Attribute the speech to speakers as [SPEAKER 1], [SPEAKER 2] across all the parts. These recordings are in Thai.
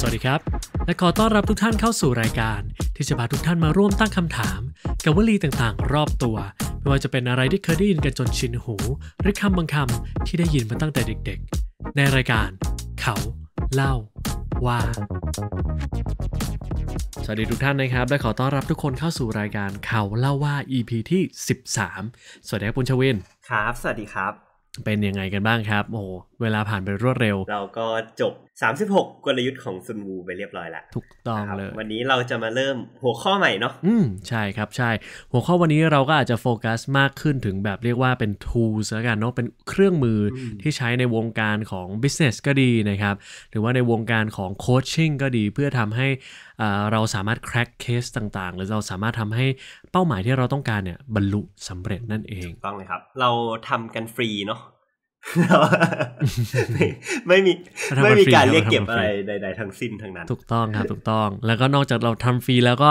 [SPEAKER 1] สวัสดีครับ และขอต้อนรับทุกท่านเข้าสู่รายการ ที่จะพาทุกท่านมาร่วมตั้งคำถาม กับวลีต่างๆ รอบตัว ไม่ว่าจะเป็นอะไรที่เคยได้ยินกันจนชินหูหรือคำบางคำที่ได้ยินมาตั้งแต่เด็กๆ ในรายการ เขา เล่า ว่า สวัสดีทุกท่านนะครับ และขอต้อนรับทุกคนเข้าสู่รายการเขาเล่าว่า EP ที่13 สวัสดีครับุณชเวนคร
[SPEAKER 2] ับสวัสดีครับ
[SPEAKER 1] เป็นยังไงกันบ้างครับโอ้โหเวลาผ่านไปรวดเร็ว
[SPEAKER 2] เราก็จบ 36กลยุทธ์ของซุนวูไปเรียบร้อย แล้ว ถูกต้องเลยวันนี้เราจะมาเริ่มหัวข้อใหม่เนาะ
[SPEAKER 1] อืมใช่ครับ ใช่ หัวข้อวันนี้เราก็อาจจะโฟกัสมากขึ้นถึงแบบเรียกว่าเป็น tools แล้วกันเนาะเป็นเครื่องมือที่ใช้ในวงการของ business ก็ดีนะครับ หรือว่าในวงการของ coaching ก็ดีเพื่อทำให้เราสามารถ crack case ต่างๆ หรือเราสามารถทำใหเป้าหมายที่เราต้องการเนี่ยบรรลุสำเร็จนั่น
[SPEAKER 2] เองต้องเลยครับ เราทำกันฟรีเนาะไม่มีไม่มีการเรียกเก็บอะไรใดๆทั้งสิ้นทั้งนั้นถูกต้องครับ
[SPEAKER 1] ถูกต้อง แล้วก็นอกจากเราทำฟรีแล้วก็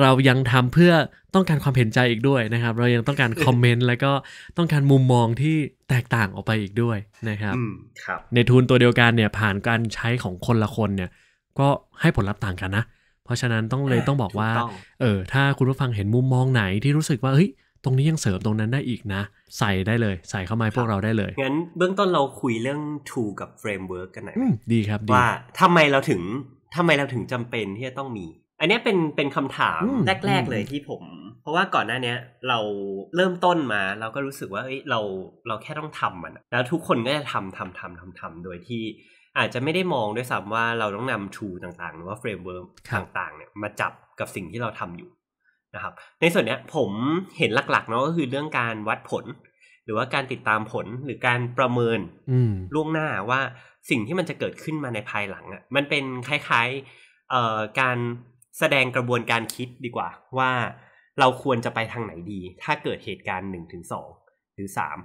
[SPEAKER 1] เรายังทำเพื่อต้องการความเห็นใจอีกด้วยนะครับ เรายังต้องการคอมเมนต์แล้วก็ต้องการมุมมองที่แตกต่างออกไปอีกด้วยนะครับครับในทุนตัวเดียวกันเนี่ยผ่านการใช้ของคนละคนเนี่ย ก็ให้ผลลัพธ์ต่างกันนะราะฉะนั้นต้องเลยต้องบอกว่า เออ ถ้าคุณผู้ฟังเห็นมุมมองไหนที่รู้สึกว่าเฮ้ยตรงนี้ยังเสริมตรงนั้นได้อีกนะ ใส่ได้เลย ใส่เข้ามาพวกเราได้เลย
[SPEAKER 2] งั้นเบื้องต้นเราคุยเรื่อง tool กับ framework กันหน่อยดีครับว่าทำไมเราถึงทำไมเราถึงจำเป็นที่จะต้องมี อันนี้เป็นเป็นคำถามแรก ๆเลยที่ผม เพราะว่าก่อนหน้านี้เราเริ่มต้นมา เราก็รู้สึกว่าเฮ้ยเราเราแค่ต้องทำมันแล้วทุกคนก็จะทำทำทำทำทำโดยที่อาจจะไม่ได้มองด้วยซ้ำว่าเราต้องนำ t o o ต่างๆ หรือว่า framework ต่างๆเนี่ย มาจับกับสิ่งที่เราทำอยู่นะครับ ในส่วนเนี้ยผมเห็นหลักๆเนาะก็คือเรื่องการวัดผล หรือว่าการติดตามผลหรือการประเมินล่วงหน้าว่าสิ่งที่มันจะเกิดขึ้นมาในภายหลังอะ่ะมันเป็นคล้ายๆการแสดงกระบวนการคิดดีกว่า ว่าเราควรจะไปทางไหนดี ถ้าเกิดเหตุการณ์หนึ่งถึงสองหรือสาม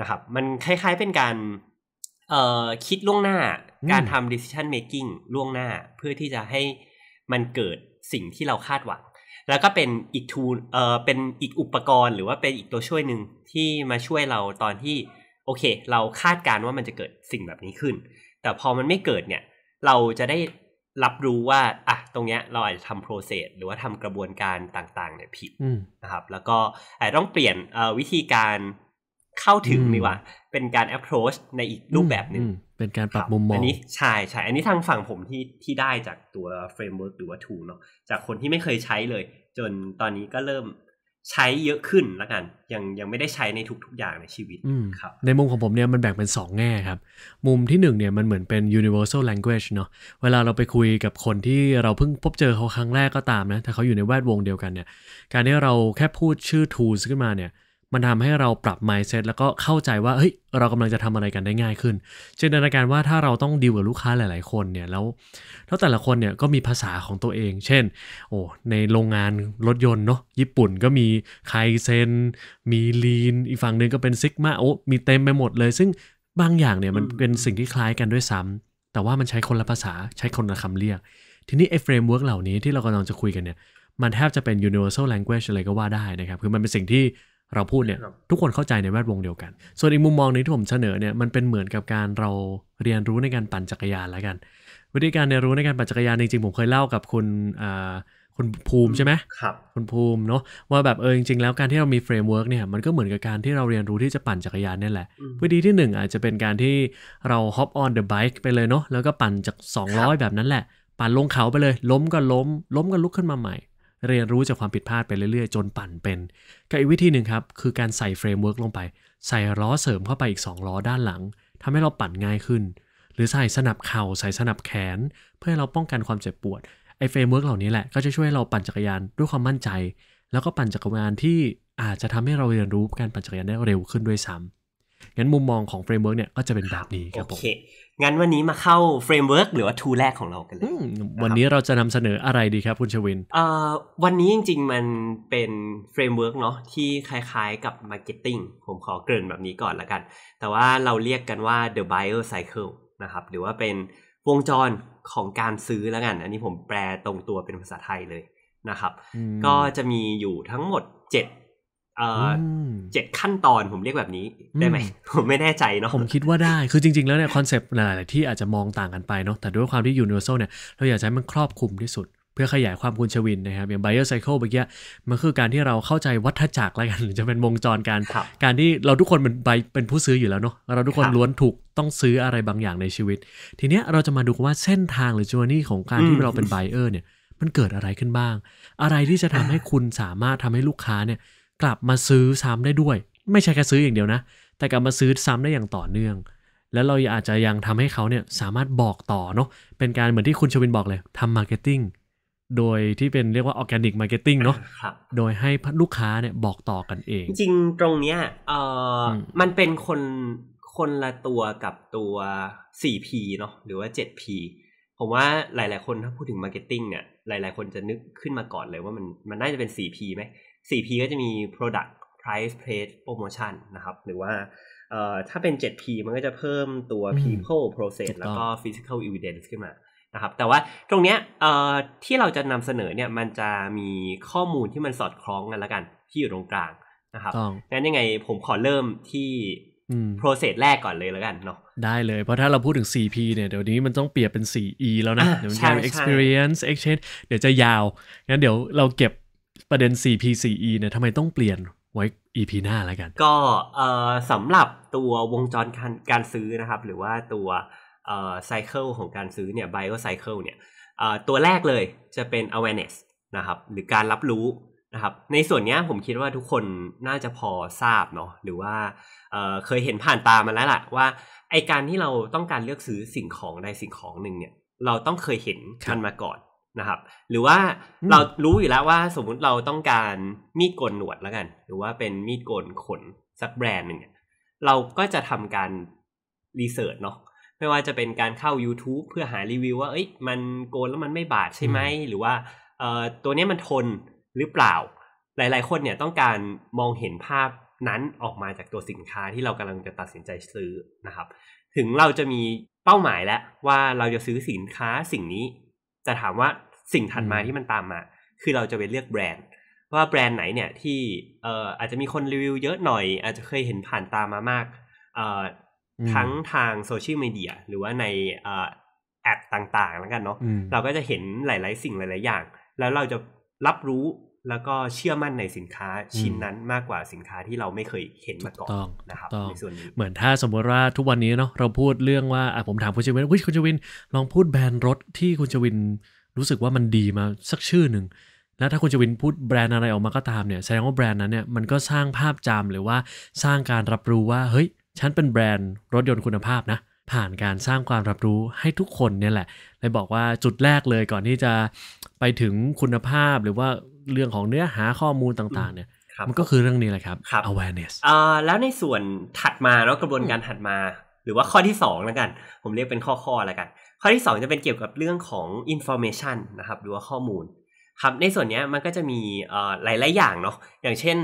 [SPEAKER 2] นะครับ มันคล้ายๆเป็นการเอ่อคิดล่วงหน้าการทำ decision making ล่วงหน้าเพื่อที่จะให้มันเกิดสิ่งที่เราคาดหวัง แล้วก็เป็นอีกทูเอ่อ เป็นอีกอุปกรณ์ หรือว่าเป็นอีกตัวช่วยหนึ่งที่มาช่วยเราตอนที่ โอเค เราคาดการว่ามันจะเกิดสิ่งแบบนี้ขึ้น แต่พอมันไม่เกิดเนี่ย เราจะได้รับรู้ว่า อ่ะตรงเนี้ยเราอาจจะทำโปรเซสหรือว่าทำกระบวนการต่างๆเนี่ยผิดนะครับ แล้วก็อาจต้องเปลี่ยนวิธีการเข้าถึงดีกว่า เป็นการ approach ในอีกรูปแบบหนึ่ง
[SPEAKER 1] เป็นการปรับมุมมอง อันนี้
[SPEAKER 2] ใช่ใช่ อันนี้ทางฝั่งผมที่ที่ได้จากตัว framework หรือว่า tool เนาะ จากคนที่ไม่เคยใช้เลย จนตอนนี้ก็เริ่มใช้เยอะขึ้นละกัน ยังยังไม่ได้ใช้ในทุกๆ อย่างในชีวิตครับ
[SPEAKER 1] ในมุมของผมเนี่ย มันแบ่งเป็น 2 แง่ครับ มุมที่1เนี่ยมันเหมือนเป็น universal language เนาะ เวลาเราไปคุยกับคนที่เราเพิ่งพบเจอเขาครั้งแรกก็ตามนะถ้าเขาอยู่ในแวดวงเดียวกันเนี่ย การที่เราแค่พูดชื่อ tools ขึ้นมาเนี่ยมันทำให้เราปรับ mindset แล้วก็เข้าใจว่าเฮ้ยเรากำลังจะทำอะไรกันได้ง่ายขึ้น เช่นในการว่าถ้าเราต้องดีลกับลูกค้าหลายๆ คนเนี่ยแล้วถ้าแต่ละคนเนี่ยก็มีภาษาของตัวเอง เช่น โอ้ ในโรงงานรถยนต์เนาะญี่ปุ่นก็มีไคเซนมีลีนอีกฝั่งหนึ่งก็เป็นซิกมาโอ้ มีเต็มไปหมดเลยซึ่ง บางอย่างเนี่ยมันเป็นสิ่งที่คล้ายกันด้วยซ้ำ แต่ว่ามันใช้คนละภาษาใช้คนละคำเรียก ทีนี้ไอ้เฟรมเวิร์กเหล่านี้ที่เรากำลังจะคุยกันเนี่ยมันแทบจะเป็น universal language อะไรก็ว่าได้นะครับ คือมันเป็นสิ่งที่เราพูดเนี่ยทุกคนเข้าใจในแวดวงเดียวกัน ส่วนอีกมุมมองนึงที่ผมเสนอเนี่ยมันเป็นเหมือนกับการเราเรียนรู้ในการปั่นจักรยานแล้วกัน วิธีการเรียนรู้ในการปั่นจักรยานจริงๆผมเคยเล่ากับ คุณคุณภูมิใช่ไหมครับคุณภูมิเนาะว่าแบบเออจริงๆแล้วการที่เรามีเฟรมเวิร์กเนี่ยมันก็เหมือนกับการที่เราเรียนรู้ที่จะปั่นจักรยานนี่แหละวิธีที่ 1 อาจจะเป็นการที่เรา hop on the bike ไปเลยเนาะแล้วก็ปั่นจาก 200แบบนั้นแหละปั่นลงเขาไปเลย ล้มก็ล้มล้มก็ลุกขึ้นมาใหม่เรียนรู้จากความผิดพลาดไปเรื่อย ๆ จนปั่นเป็นกับอีกวิธีหนึ่งครับ คือการใส่เฟรมเวิร์กลงไป ใส่ล้อเสริมเข้าไปอีก 2 ล้อด้านหลัง ทำให้เราปั่นง่ายขึ้น หรือใส่สนับเข่าใส่สนับแขน เพื่อให้เราป้องกันความเจ็บปวดไอเฟรมเวิร์กเหล่านี้แหละก็จะช่วยเราปั่นจักรยานด้วยความมั่นใจ แล้วก็ปั่นจักรยานที่อาจจะทำให้เราเรียนรู้การปั่นจักรยานได้เร็วขึ้นด้วยซ้ำงั้นมุมมองของเฟรมเวิร์กเนี่ยก็จะเป็นแบบนี้คร
[SPEAKER 2] ับผมโอเคงั้นวันนี้มาเข้าเฟรมเวิร์กหรือว่าทูแรกของเรากันเลย วันน
[SPEAKER 1] ี้เราจะนำเสนออะไรดีครับ คุณชวิ
[SPEAKER 2] น วันนี้จริงๆ มันเป็นเฟรมเวิร์กเนาะที่คล้ายๆ กับมาร์เก็ตติ้ง ผมขอเกริ่นแบบนี้ก่อนละกัน แต่ว่าเราเรียกกันว่า the buyer cycle นะครับ หรือว่าเป็นวงจรของการซื้อแล้วกัน อันนี้ผมแปลตรงตัวเป็นภาษาไทยเลยนะครับ ก็จะมีอยู่ทั้งหมด 7เจ็ดขั้นตอนผมเรียกแบบนี้ ได้ไหมผมไม่แน่ใจเนาะผม
[SPEAKER 1] คิดว่าได้คือจริงๆแล้วเนี่ยคอนเซปต์หลายๆที่อาจจะมองต่างกันไปเนาะแต่ด้วยความที่ิเวอร์แซลเนี่ยเราอยากใช้มันครอบคลุมที่สุด เพื่อขยายความคุณชวินนะครับอย่างไบโอไซเคิลเมื่อกี้มันคือการที่เราเข้าใจวัฏจักรอะไรกันหรือจะเป็นวงจรการ การที่เราทุกคนเป็นไปเป็นผู้ซื้ออยู่แล้วเนาะเราทุกคนล้วนถูกต้องซื้ออะไรบางอย่างในชีวิต ทีเนี้ยเราจะมาดูว่าเส้นทางหรือจ o นี n e ของการที่เราเป็นไบเออร์เนี่ยมันเกิดอะไรขึ้นบ้าง อะไรที่จะทำให้คุณสามารถทำให้ลูกค้าเนี่ยกลับมาซื้อซ้ำได้ด้วย ไม่ใช่แค่ซื้ออย่างเดียวนะ แต่กลับมาซื้อซ้ำได้อย่างต่อเนื่อง แล้วเราอาจจะยังทำให้เขาเนี่ยสามารถบอกต่อเนาะเป็นการเหมือนที่คุณชวินบอกเลยทำมาร์เก็ตติ้งโดยที่เป็นเรียกว่าออร์แกนิกมาร์เก็ตติ้งเนาะโดยให้ลูกค้าเนี่ยบอกต่อกันเอง จร
[SPEAKER 2] ิงตรงเนี้ยเออมันเป็นคนคนละตัวกับตัว 4P เนาะหรือว่า 7P ผมว่าหลาย ๆคนถ้าพูดถึงมาร์เก็ตติ้งเนี่ยหลายๆ คนจะนึกขึ้นมาก่อนเลยว่ามันมันน่าจะเป็น 4P ไหม 4P ก็จะมี product price place promotion นะครับ หรือว่าถ้าเป็น 7P มันก็จะเพิ่มตัว people process แล้วก็ physical evidence ขึ้นมา นะครับ แต่ว่าตรงเนี้ยที่เราจะนำเสนอเนี่ยมันจะมีข้อมูลที่มันสอดคล้องกันละกัน ที่อยู่ตรงกลาง นะครับ งั้นยังไงผมขอเริ่มที่ process แรกก่อนเลยแล้วกันเนาะ
[SPEAKER 1] ได้เลย เพราะถ้าเราพูดถึง 4P เนี่ย เดี๋ยวนี้มันต้องเปลี่ยนเป็น 4E แล้วนะเดี๋ยวจะ experience exchange เดี๋ยวจะยาว งั้นเดี๋ยวเราเก็บประเด็น CPCE เนี่ยทำไมต้องเปลี่ยนไว้ EP หน้าแล้วกัน
[SPEAKER 2] ก็เอ่อสำหรับตัววงจรการการซื้อนะครับ หรือว่าตัวเอ่อไซเคิลของการซื้อเนี่ยโอไ cycle เนี่ยเอ่อตัวแรกเลยจะเป็น awareness นะครับ หรือการรับรู้นะครับ ในส่วนนี้ผมคิดว่าทุกคนน่าจะพอทราบเนาะ หรือว่าเเคยเห็นผ่านตามาแล้วล่ะ ว่าไอการที่เราต้องการเลือกซื้อสิ่งของใดสิ่งของหนึ่งเนี่ย เราต้องเคยเห็นมันมาก่อนนะครับหรือว่าเรารู้อยู่แล้วว่าสมมุติเราต้องการมีดโกนหนวดแล้วกัน หรือว่าเป็นมีดโกนขนสักแบรนด์หนึ่งเราก็จะทำการรีเสิร์ชเนาะไม่ว่าจะเป็นการเข้า YouTube เพื่อหารีวิวว่าเอ้ยมันโกนแล้วมันไม่บาดใช่ไหม หรือว่าเอ่อตัวนี้มันทนหรือเปล่า หลายๆคนเนี่ยต้องการมองเห็นภาพนั้นออกมาจากตัวสินค้าที่เรากำลังจะตัดสินใจซื้อนะครับถึงเราจะมีเป้าหมายแล้วว่าเราจะซื้อสินค้าสิ่งนี้แต่ถามว่าสิ่งถัดมาที่มันตามมา คือเราจะไปเลือกแบรนด์ ว่าแบรนด์ไหนเนี่ย ที่เอ่ออาจจะมีคนรีวิวเยอะหน่อยอาจจะเคยเห็นผ่านตามามากเอ่อทั้งทางโซเชียลมีเดียหรือว่าในเอ่อแอปต่างๆแล้วกันเนาะเราก็จะเห็นหลายๆสิ่งหลายๆอย่าง แล้วเราจะรับรู้แล้วก็เชื่อมั่นในสินค้าชิ้นนั้นมากกว่าสินค้าที่เราไม่เคยเห็นมาก่อนนะครับในส่วนนี้
[SPEAKER 1] เหมือนถ้าสมมติว่าทุกวันนี้เนาะเราพูดเรื่องว่าผมถามคุณชวินคุณชวิน ลองพูดแบรนด์รถที่คุณชวิน รู้สึกว่ามันดีมาสักชื่อหนึ่งแล้วถ้าคุณจวินพูดแบรนด์อะไรออกมาก็ตามเนี่ยแสดงว่าแบรนด์นั้นเนี่ยมันก็สร้างภาพจำหรือว่าสร้างการรับรู้ว่าเฮ้ยฉันเป็นแบรนด์ รถยนต์คุณภาพนะผ่านการสร้างความรับรู้ให้ทุกคนเนี่ยแหละเลยบอกว่าจุดแรกเลยก่อนที่จะไปถึงคุณภาพหรือว่าเรื่องของเนื้อหาข้อมูลต่างๆเนี่ยมันก็คือเรื่องนี้แหละครับรบ awareness
[SPEAKER 2] อ่าแล้วในส่วนถัดมาเนาะกระบวนการถัดมาหรือว่าข้อที่2แล้วกัน ผมเรียกเป็นข้อข้อแล้วกัน ข้อที่ 2 จะเป็นเกี่ยวกับเรื่องของ information นะครับหรือว่าข้อมูลครับในส่วนนี้มันก็จะมีหลาย ๆอย่างเนาะอย่างเช่น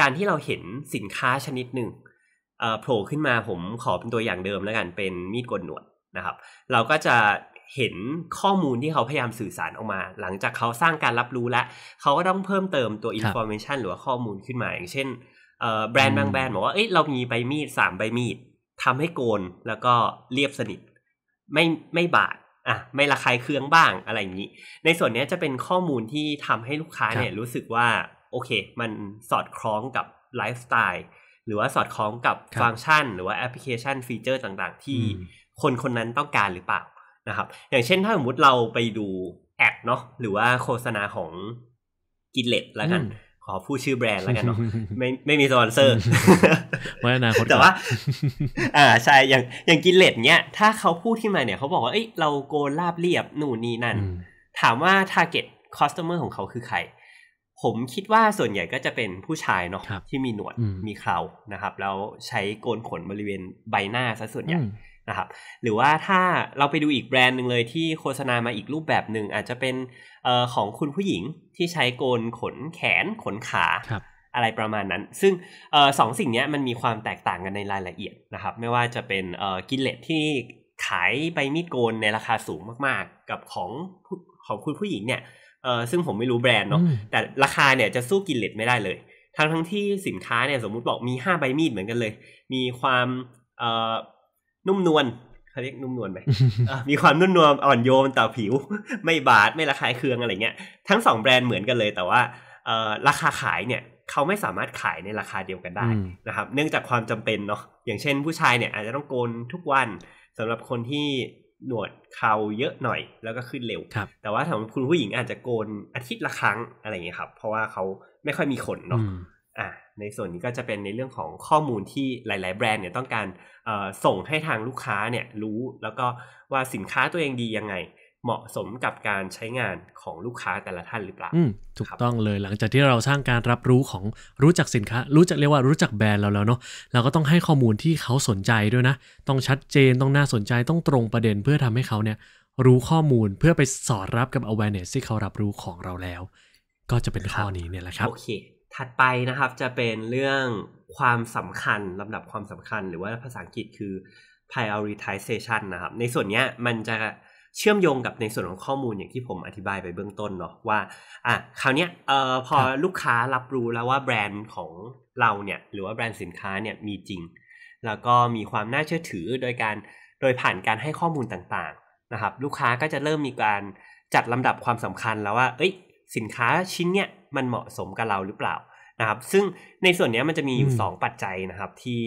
[SPEAKER 2] การที่เราเห็นสินค้าชนิดหนึ่งโผล่ขึ้นมาผมขอเป็นตัวอย่างเดิมแล้วกัน เป็นมีดกลหนวดนะครับ เราก็จะเห็นข้อมูลที่เขาพยายามสื่อสารออกมา หลังจากเขาสร้างการรับรู้แล้วเขาก็ต้องเพิ่มเติมตัวอินโฟเมชันหรือว่าข้อมูลขึ้นมา อย่างเช่นแบรนด์บางแบรนด์บอกว่าเอ้ยเรามีใบมีดสามใบมีดทำให้โกนแล้วก็เรียบสนิท ไม่ไม่บาดอ่ะไม่ระคายเคืองบ้างอะไรอย่างนี้ ในส่วนนี้จะเป็นข้อมูลที่ทำให้ลูกค้าเนี่ย รู้สึกว่าโอเค มันสอดคล้องกับไลฟ์สไตล์หรือว่าสอดคล้องกับฟังก์ชันหรือว่าแอปพลิเคชันฟีเจอร์ต่างๆ ที่คนคนนั้นต้องการหรือเปล่านะครับ อย่างเช่นถ้าสมมติเราไปดูแอดเนาะหรือว่าโฆษณาของกิเลสแล้วกัน ขอพูดชื่อแบรนด์แล้วกันเนาะไม่ไม่มีสปอนเซอร์ไม่นาคตแต่ว่า อ่าใช่ อย่างอย่างกิเลสเนี้ย ถ้าเขาพูดที่มาเนี่ย เขาบอกว่าเอ้ยเราโกลาบเรียบหนูนี่นั่น ถามว่าทตคอสเตอร์เมอร์ของเขาคือใครผมคิดว่าส่วนใหญ่ก็จะเป็นผู้ชายเนาะที่มีหนวดมีเครานะครับแล้วใช้โกนขนบริเวณใบหน้าซะส่วนใหญ่นะครับ หรือว่าถ้าเราไปดูอีกแบรนด์หนึ่งเลย ที่โฆษณามาอีกรูปแบบหนึ่ง อาจจะเป็นออของคุณผู้หญิงที่ใช้โกนขนแขนขนขาอะไรประมาณนั้น ซึ่งออสองสิ่งนี้มันมีความแตกต่างกันในรายละเอียดนะครับ ไม่ว่าจะเป็นกิเลสที่ขายใบมีดโกนในราคาสูงมากๆ กับของของคุณผู้หญิงเนี่ยเออซึ่งผมไม่รู้แบรนด์เนาะแต่ราคาเนี่ยจะสู้กินเลดไม่ได้เลย ทั้งทั้งที่สินค้าเนี่ยสมมุติบอกมีห้าใบมีดเหมือนกันเลย มีความเอ่อนุ่มนวลเขาเรียกนุ่มนวลไหมมีความนุ่มนวลอ่อนโยนต่อผิวไม่บาดไม่ระคายเคืองอะไรเงี้ยทั้งสองแบรนด์เหมือนกันเลย แต่ว่าเอ่อราคาขายเนี่ยเขาไม่สามารถขายในราคาเดียวกันได้นะครับ เนื่องจากความจำเป็นเนาะอย่างเช่นผู้ชายเนี่ยอาจจะต้องโกนทุกวันสำหรับคนที่หนวดเคราเยอะหน่อยแล้วก็ขึ้นเร็ว แต่ว่าถ้าคุณผู้หญิงอาจจะโกนอาทิตย์ละครั้งอะไรเงี้ยครับเพราะว่าเขาไม่ค่อยมีขนเนาะอ่าในส่วนนี้ก็จะเป็นในเรื่องของข้อมูลที่หลาย ๆแบรนด์เนี่ยต้องการส่งให้ทางลูกค้าเนี่ยรู้แล้วก็ว่าสินค้าตัวเองดียังไงเหมาะสมกับการใช้งานของลูกค้าแต่ละท่านหรือเปล่า
[SPEAKER 1] ถูกต้องเลย หลังจากที่เราสร้างการรับรู้ของรู้จักสินค้า รู้จักเรียกว่ารู้จักแบรนด์เราแล้วเนาะเราก็ต้องให้ข้อมูลที่เขาสนใจด้วยนะ ต้องชัดเจนต้องน่าสนใจต้องตรงประเด็น เพื่อทำให้เขาเนี่ย รู้ข้อมูลเพื่อไปสอดรับกับ awareness ที่เขารับรู้ของเราแล้ว ก็จะเป็นข้อนี้เนี่ยแหละครับโอเ
[SPEAKER 2] คถัดไปนะครับจะเป็นเรื่องความสำคัญลำดับความสำคัญหรือว่าภาษาอังกฤษคือ prioritization นะครับ ในส่วนเนี้ยมันจะเชื่อมโยงกับในส่วนของข้อมูลอย่างที่ผมอธิบายไปเบื้องต้นเนาะว่าอ่ะคราวเนี้ยเอ่อพอลูกค้ารับรู้แล้วว่าแบรนด์ของเราเนี่ยหรือว่าแบรนด์สินค้าเนี่ยมีจริง แล้วก็มีความน่าเชื่อถือโดยการโดยผ่านการให้ข้อมูลต่างๆนะครับลูกค้าก็จะเริ่มมีการจัดลำดับความสำคัญแล้วว่าเอ้ยสินค้าชิ้นเนี่ยมันเหมาะสมกับเราหรือเปล่านะครับซึ่งในส่วนนี้มันจะมีอยู่ 2 ปัจจัยนะครับที่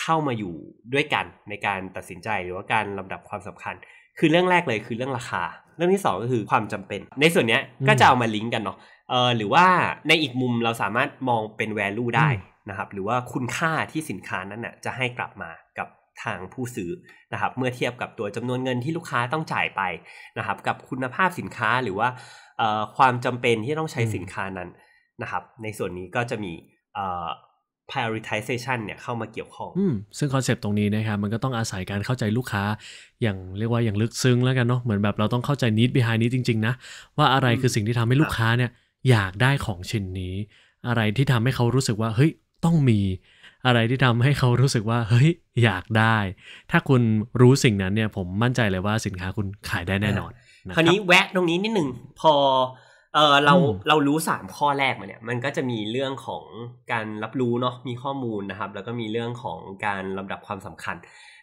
[SPEAKER 2] เข้ามาอยู่ด้วยกันในการตัดสินใจหรือว่าการลำดับความสำคัญคือเรื่องแรกเลยคือเรื่องราคา เรื่องที่ 2 ก็คือความจำเป็นในส่วนนี้ก็จะเอามาลิงก์กันเนาะเออหรือว่าในอีกมุมเราสามารถมองเป็น value ได้นะครับ หรือว่าคุณค่าที่สินค้านั้นน่ะจะให้กลับมากับทางผู้ซื้อนะครับ เมื่อเทียบกับตัวจำนวนเงินที่ลูกค้าต้องจ่ายไปนะครับ กับคุณภาพสินค้าหรือว่าความจำเป็นที่ต้องใช้สินค้านั้นนะครับ ในส่วนนี้ก็จะมี prioritization เนี่ยเข้ามาเกี่ยวข้อง
[SPEAKER 1] ซึ่งคอนเซปต์ตรงนี้นะครับมันก็ต้องอาศัยการเข้าใจลูกค้าอย่างเรียกว่าอย่างลึกซึ้งแล้วกันเนาะเหมือนแบบเราต้องเข้าใจ need behind นี้จริงๆนะว่าอะไรคือสิ่งที่ทำให้ลูกค้า เนี่ยอยากได้ของชิ้นนี้ อะไรที่ทำให้เขารู้สึกว่าเฮ้ยต้องมี อะไรที่ทำให้เขารู้สึกว่าเฮ้ยอยากได้ ถ้าคุณรู้สิ่งนั้นเนี่ยผมมั่นใจเลยว่าสินค้าคุณขายได้แน่นอน
[SPEAKER 2] คราวนี้แวะตรงนี้นิดหนึ่งพอเออเราเรารู้สามข้อแรกมาเนี่ยมันก็จะมีเรื่องของการรับรู้เนาะมีข้อมูลนะครับแล้วก็มีเรื่องของการลำดับความสำคัญ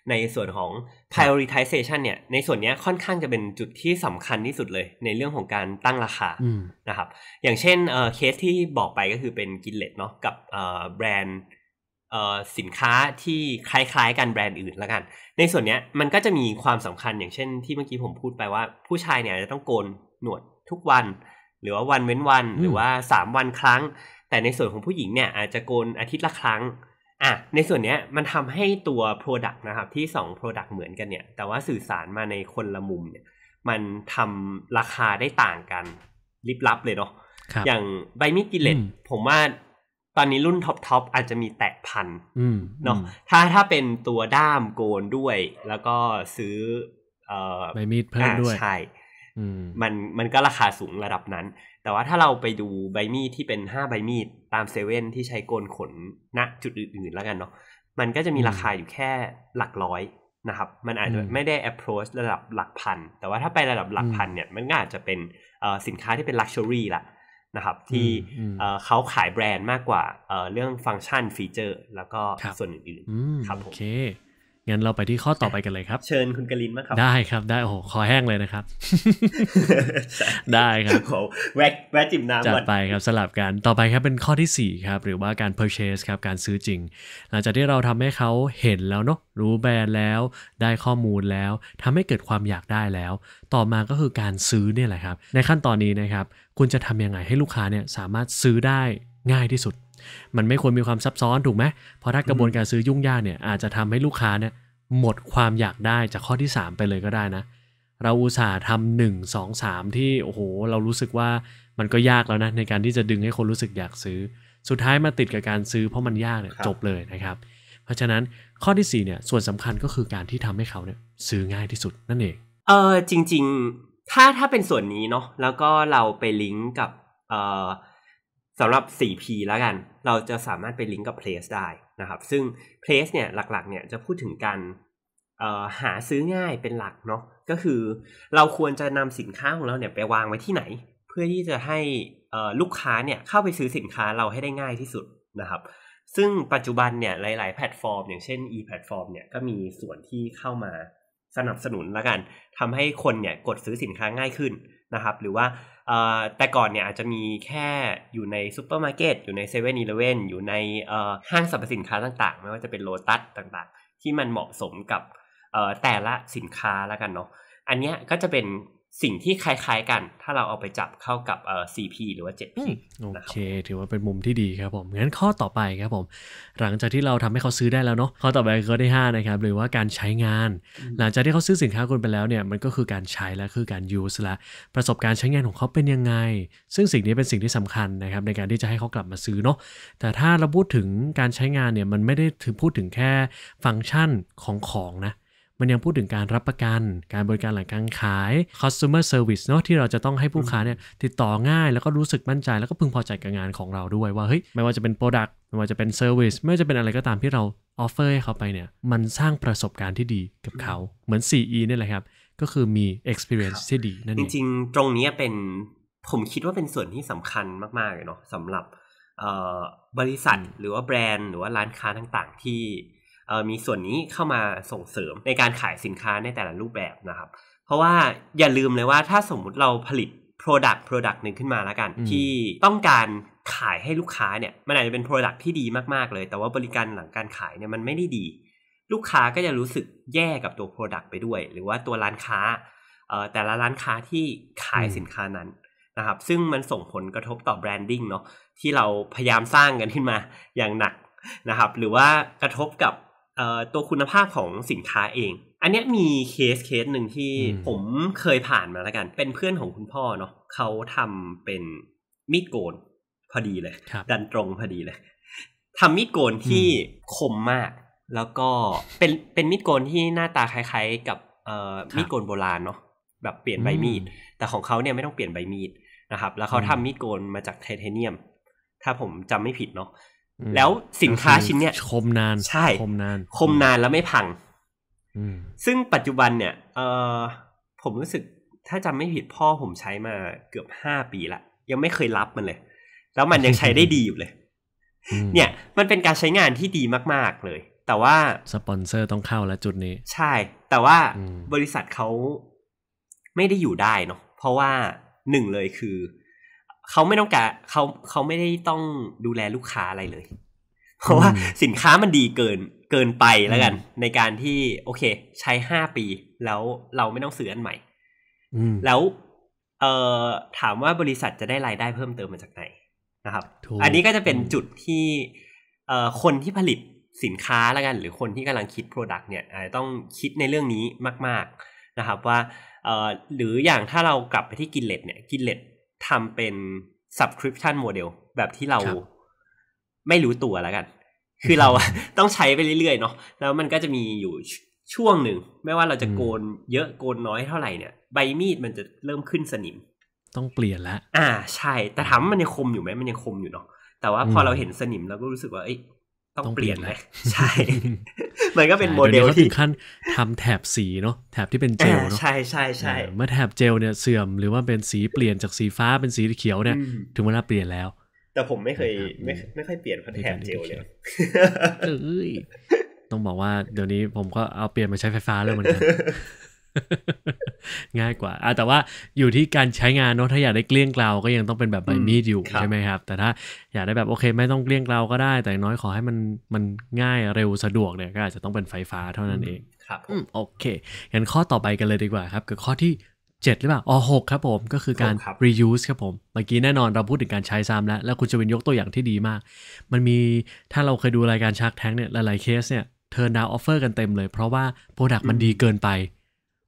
[SPEAKER 2] ในส่วนของ prioritization เนี่ยในส่วนนี้ค่อนข้างจะเป็นจุดที่สำคัญที่สุดเลยในเรื่องของการตั้งราคานะครับอย่างเช่นเเคสที่บอกไปก็คือเป็นกินเลตเนาะกับแบรนด์สินค้าที่คล้ายๆกันแบรนด์อื่นละกัน ในส่วนนี้มันก็จะมีความสำคัญ อย่างเช่นที่เมื่อกี้ผมพูดไปว่าผู้ชายเนี่ยจะต้องโกนหนวดทุกวันหรือว่าวันเว้นวันหรือว่า 3 วันครั้ง แต่ในส่วนของผู้หญิงเนี่ย อาจจะโกนอาทิตย์ละครั้งอ่ะในส่วนเนี้ยมันทำให้ตัว Product นะครับ ที่ 2 Product เหมือนกันเนี่ย แต่ว่าสื่อสารมาในคนละมุมเนี่ย มันทำราคาได้ต่างกันลิบลับเลยเนาะอย่างใบมิกิเลตผมว่าตอนนี้รุ่นท็อปทอปอาจจะมีแตะพันเนาะถ้าถ้าเป็นตัวด้ามโกนด้วย แล้วก็ซื้อใบมีดเพิ่มด้วยใช่มันมันก็ราคาสูงระดับนั้น แต่ว่าถ้าเราไปดูใบมีดที่เป็นห้าใบมีด ตามเซเว่นที่ใช้โกนขนณจุดอื่นๆ แล้วกันเนาะมันก็จะมีราคาอยู่แค่หลักร้อยนะครับ มันอาจจะไม่ได้ approach ระดับหลักพัน แต่ว่าถ้าไประดับหลักพันเนี่ย มันก็อาจจะเป็นสินค้าที่เป็น luxury ละนะครับ ที่เขาขายแบรนด์มากกว่าเรื่องฟังก์ชันฟีเจอร์ แล้วก็ส่วนอื่นๆครับผมโอเค
[SPEAKER 1] งั้นเราไปที่ข้อต่อไปกันเลยคร
[SPEAKER 2] ับ เชิญคุณกลินมาครับ ได้ครั
[SPEAKER 1] บ ได้โอ้โหคอแห้งเลยนะครับ ได้ครับโอ้แวะ
[SPEAKER 2] แวะจิบน้ำจัดไ
[SPEAKER 1] ปครับสลับกันต่อไปครับเป็นข้อที่ 4 ครับหรือว่าการ purchase ครับการซื้อจริง หลังจากที่เราทำให้เขาเห็นแล้วเนาะรู้แบรนด์แล้ว ได้ข้อมูลแล้ว ทำให้เกิดความอยากได้แล้ว ต่อมาก็คือการซื้อเนี่ยแหละครับ ในขั้นตอนนี้นะครับ คุณจะทำยังไงให้ลูกค้าเนี่ยสามารถซื้อได้ง่ายที่สุดมันไม่ควรมีความซับซ้อนถูกไหมเพราะถ้ากระบวนการซื้อยุ่งยากเนี่ยอาจจะทำให้ลูกค้าเนี่ยหมดความอยากได้จากข้อที่ 3 ไปเลยก็ได้นะ เราอุตส่าห์ทำหนึ่งสองสามที่โอ้โห เรารู้สึกว่ามันก็ยากแล้วนะ ในการที่จะดึงให้คนรู้สึกอยากซื้อสุดท้ายมาติดกับการซื้อเพราะมันยากเนี่ยจบเลยนะครับ เพราะฉะนั้นข้อที่4เนี่ยส่วนสำคัญก็คือการที่ทำให้เขาเนี่ย ซื้อง่ายที่สุดนั่นเอง
[SPEAKER 2] เออจริง ๆถ้าถ้าเป็นส่วนนี้เนาะแล้วก็เราไปลิงก์กับเออสำหรับ 4P แล้วกัน เราจะสามารถไปลิงก์กับ Place ได้นะครับ ซึ่ง Place เนี่ย หลักๆ เนี่ย จะพูดถึงการหาซื้อง่ายเป็นหลักเนาะ ก็คือเราควรจะนำสินค้าของเราเนี่ยไปวางไว้ที่ไหน เพื่อที่จะให้ลูกค้าเนี่ยเข้าไปซื้อสินค้าเราให้ได้ง่ายที่สุดนะครับ ซึ่งปัจจุบันเนี่ยหลาย ๆแพลตฟอร์ม อย่างเช่น e แพลตฟอร์มเนี่ยก็มีส่วนที่เข้ามาสนับสนุนแล้วกันทำให้คนเนี่ยกดซื้อสินค้าง่ายขึ้นนะครับ หรือว่าแต่ก่อนเนี่ยอาจจะมีแค่อยู่ในซูเปอร์มาร์เก็ตอยู่ในเซเว่นอีเลเว่นอยู่ในห้างสรรพสินค้าต่างๆ ไม่ว่าจะเป็นโลตัสต่างๆ ที่มันเหมาะสมกับแต่ละสินค้าแล้วกันเนาะอันนี้ก็จะเป็นสิ่งที่คล้าย ๆกัน ถ้าเราเอาไปจับเข้ากับเอ่อ c p หรือว่า 7P
[SPEAKER 1] โอเค ถือว่าเป็นมุมที่ดีครับผมงั้นข้อต่อไปครับผม หลังจากที่เราทำให้เขาซื้อได้แล้วเนาะข้อต่อไปก็ได้ 5 นะครับ หรือว่าการใช้งานหลังจากที่เขาซื้อสินค้าคุณไปแล้วเนี่ยมันก็คือการใช้และคือการ use ละประสบการณ์ใช้งานของเขาเป็นยังไงซึ่งสิ่งนี้เป็นสิ่งที่สำคัญนะครับ ในการที่จะให้เขากลับมาซื้อเนาะแต่ถ้าเราพูดถึงการใช้งานเนี่ยมันไม่ได้ถึงพูดถึงแค่ฟังก์ชันของของนะมันยังพูดถึงการรับประกันการบริการหลังการขาย customer service เนาะที่เราจะต้องให้ผู้ค้าเนี่ยติดต่อง่ายแล้วก็รู้สึกมั่นใจ แล้วก็พึงพอใจกับงานของเราด้วย ว่าเฮ้ยไม่ว่าจะเป็น product ไม่ว่าจะเป็น service ไม่ว่าจะเป็นอะไรก็ตามที่เราออ f เฟอร์ให้เขาไปเนี่ย มันสร้างประสบการณ์ที่ดีกับเขา เหมือน 4E นี่แหละครับ ก็คือมี experience ที่ดีนั่นเองจ
[SPEAKER 2] ริง ๆ ตรงนี้เป็นผมคิดว่าเป็นส่วนที่สำคัญมากๆเลยเนาะสำหรับบริษัทหรือว่าแบรนด์หรือว่าร้านค้าต่าง ๆที่มีส่วนนี้เข้ามาส่งเสริมในการขายสินค้าในแต่ละรูปแบบนะครับ เพราะว่าอย่าลืมเลยว่าถ้าสมมุติเราผลิต Product Product หนึ่งขึ้นมาแล้วกัน ที่ต้องการขายให้ลูกค้าเนี่ยมันอาจจะเป็น Product ที่ดีมากๆ เลย แต่ว่าบริการหลังการขายเนี่ยมันไม่ได้ดี ลูกค้าก็จะรู้สึกแย่กับตัว Product ไปด้วย หรือว่าตัวร้านค้าแต่ละร้านค้าที่ขายสินค้านั้นนะครับ ซึ่งมันส่งผลกระทบต่อแบรนดิ้งเนาะที่เราพยายามสร้างกันขึ้นมาอย่างหนักนะครับ หรือว่ากระทบกับตัวคุณภาพของสินค้าเอง อันนี้มีเคสเคสหนึ่งที่ผมเคยผ่านมาแล้วกัน เป็นเพื่อนของคุณพ่อเนาะ เขาทำเป็นมีดโกนพอดีเลย ดันตรงพอดีเลยทำมีดโกนที่คมมาก แล้วก็เป็นเป็นมีดโกนที่หน้าตาคล้าย ๆ กับมีดโกนโบราณเนาะ แบบเปลี่ยนใบมีด แต่ของเขาเนี่ยไม่ต้องเปลี่ยนใบมีดนะครับ แล้วเขาทำมีดโกนมาจากไทเทเนียม ถ้าผมจำไม่ผิดเนาะแล้วสินค้าชิ้นเนี้ย
[SPEAKER 1] คมนานใช่คมนานคม
[SPEAKER 2] นานแล้วไม่พังซึ่งปัจจุบันเนี่ยเออผมรู้สึกถ้าจำไม่ผิดพ่อผมใช้มาเกือบห้าปีละ ยังไม่เคยรับมันเลย แล้วมันยังใช้ได้ดีอยู่เลย เนี่ย มันเป็นการใช้งานที่ดีมาก ๆเลย แต่ว่าสปอนเซอร์ต้องเข้าแล้วจุดนี้ ใช่ แต่ว่าบริษัทเขาไม่ได้อยู่ได้เนาะเพราะว่าหนึ่งเลยคือเขาไม่ต้องการเขาเขาไม่ได้ต้องดูแลลูกค้าอะไรเลย เพราะว่าสินค้ามันดีเกินเกินไปแล้วกัน ในการที่โอเค ใช้ห้าปีแล้วเราไม่ต้องซื้ออันใหม่แล้วเออถามว่าบริษัทจะได้รายได้เพิ่มเติมมาจากไหนนะครับอันนี้ก็จะเป็นจุดที่เออคนที่ผลิตสินค้าแล้วกัน หรือคนที่กำลังคิด Product เนี่ยต้องคิดในเรื่องนี้มาก ๆนะครับ ว่าเออหรืออย่างถ้าเรากลับไปที่กินเลตเนี่ยกินเลตทำเป็น subscription model แบบที่เราไม่รู้ตัวแล้วกัน คือเราต้องใช้ไปเรื่อยๆเนาะ แล้วมันก็จะมีอยู่ช่วงหนึ่ง ไม่ว่าเราจะโกนเยอะโกนน้อยเท่าไหร่เนี่ย ใบมีดมันจะเริ่มขึ้นสนิม
[SPEAKER 1] ต้องเปลี่ยนละ
[SPEAKER 2] อ่า ใช่ แต่ถามมันยังคมอยู่ไหม มันยังคมอยู่เนาะ แต่ว่าพอเราเห็นสนิม เราก็รู้สึกว่าเอ้ยต้องเปลี่ยนไหมใช่ มันก็เป็นโมเดลที่
[SPEAKER 1] ขั้นทำแถบสีเนาะแถบที่เป็นเจลเนาะใช่ใช่ใช่เมื่อแถบเจลเนี่ยเสื่อมหรือว่าเป็นสีเปลี่ยนจากสีฟ้าเป็นสีเขียวเนี่ยถึงเวลาเปลี่ยนแล้ว
[SPEAKER 2] แต่ผมไม่เคยไม่ ไม่ค่อยเปลี่ยนแถบเจลเลยเอ้ย
[SPEAKER 1] ต้องบอกว่าเดี๋ยวนี้ผมก็เอาเปลี่ยนมาใช้ไฟฟ้าแล้วเหมือนกันง่ายกว่าอแต่ว่าอยู่ที่การใช้งานเนาะถ้าอยากได้เกลี้ยงเกลาก็ยังต้องเป็นแบบใบมีดอยู่ใช่ไหมครับ แต่ถ้าอยากได้แบบโอเค ไม่ต้องเกลี้ยงเกลาก็ได้ แต่น้อยขอให้มันมันง่ายเร็วสะดวกเนี่ยก็อาจจะต้องเป็นไฟฟ้าเท่านั้นเองครับโอเคงั้นข้อต่อไปกันเลยดีกว่าครับกับข้อที่ 7 หรือเปล่าอ๋อหครับผมก็คือการ reuse ครับผมเมื่อกี้แน่นอนเราพูดถึงการใช้ซ้ำแล้วแล้วคุณจะเป็นยกตัวอย่างที่ดีมาก มันมีถ้าเราเคยดูรายการชาร์กแท้งเนี่ยหลายๆเคสเนี่ยเทิร์นดาวออฟเฟอร์กันเต็มเลย เพราะว่าโปรดักต์มันดีเกินไป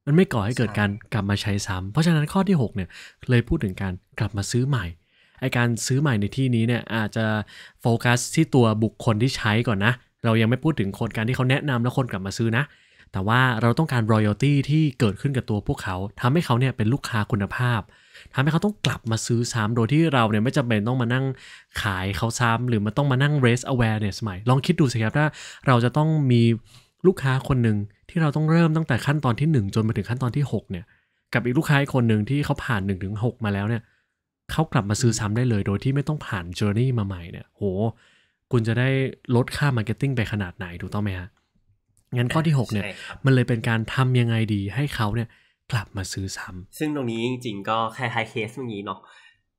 [SPEAKER 1] มันไม่ก่อให้เกิดการกลับมาใช้ซ้ำ เพราะฉะนั้นข้อที่ 6เนี่ยเลยพูดถึงการกลับมาซื้อใหม่ ไอการซื้อใหม่ในที่นี้เนี่ยอาจจะโฟกัสที่ตัวบุคคลที่ใช้ก่อนนะ เรายังไม่พูดถึงคนการที่เขาแนะนำแล้วคนกลับมาซื้อนะ แต่ว่าเราต้องการรอยัลตี้ที่เกิดขึ้นกับตัวพวกเขาทำให้เขาเนี่ยเป็นลูกค้าคุณภาพ ทำให้เขาต้องกลับมาซื้อซ้ำโดยที่เราเนี่ยไม่จำเป็นต้องมานั่งขายเขาซ้ำหรือมาต้องมานั่ง raise awareness ใหม่ ลองคิดดูสิครับถ้าเราจะต้องมีลูกค้าคนหนึ่งที่เราต้องเริ่มตั้งแต่ขั้นตอนที่ 1 จนมาถึงขั้นตอนที่6เนี่ย กับอีกลูกค้าคนหนึ่งที่เขาผ่าน1นถึงหมาแล้วเนี่ย เขากลับมาซื้อซ้ำได้เลยโดยที่ไม่ต้องผ่านเจอร์นี่มาใหม่เนี่ย โห คุณจะได้ลดค่ามาร์เก็ตติ้งไปขนาดไหนถูกต้องไหมฮะ งั้นข้อที่6เนี่ย มันเลยเป็นการทำยังไงดีให้เขาเนี่ย กลับมาซื้อซ้
[SPEAKER 2] ำ ซึ่งตรงนี้จริงๆ ก็คล้ายๆเคสเมื่อกี้เนาะ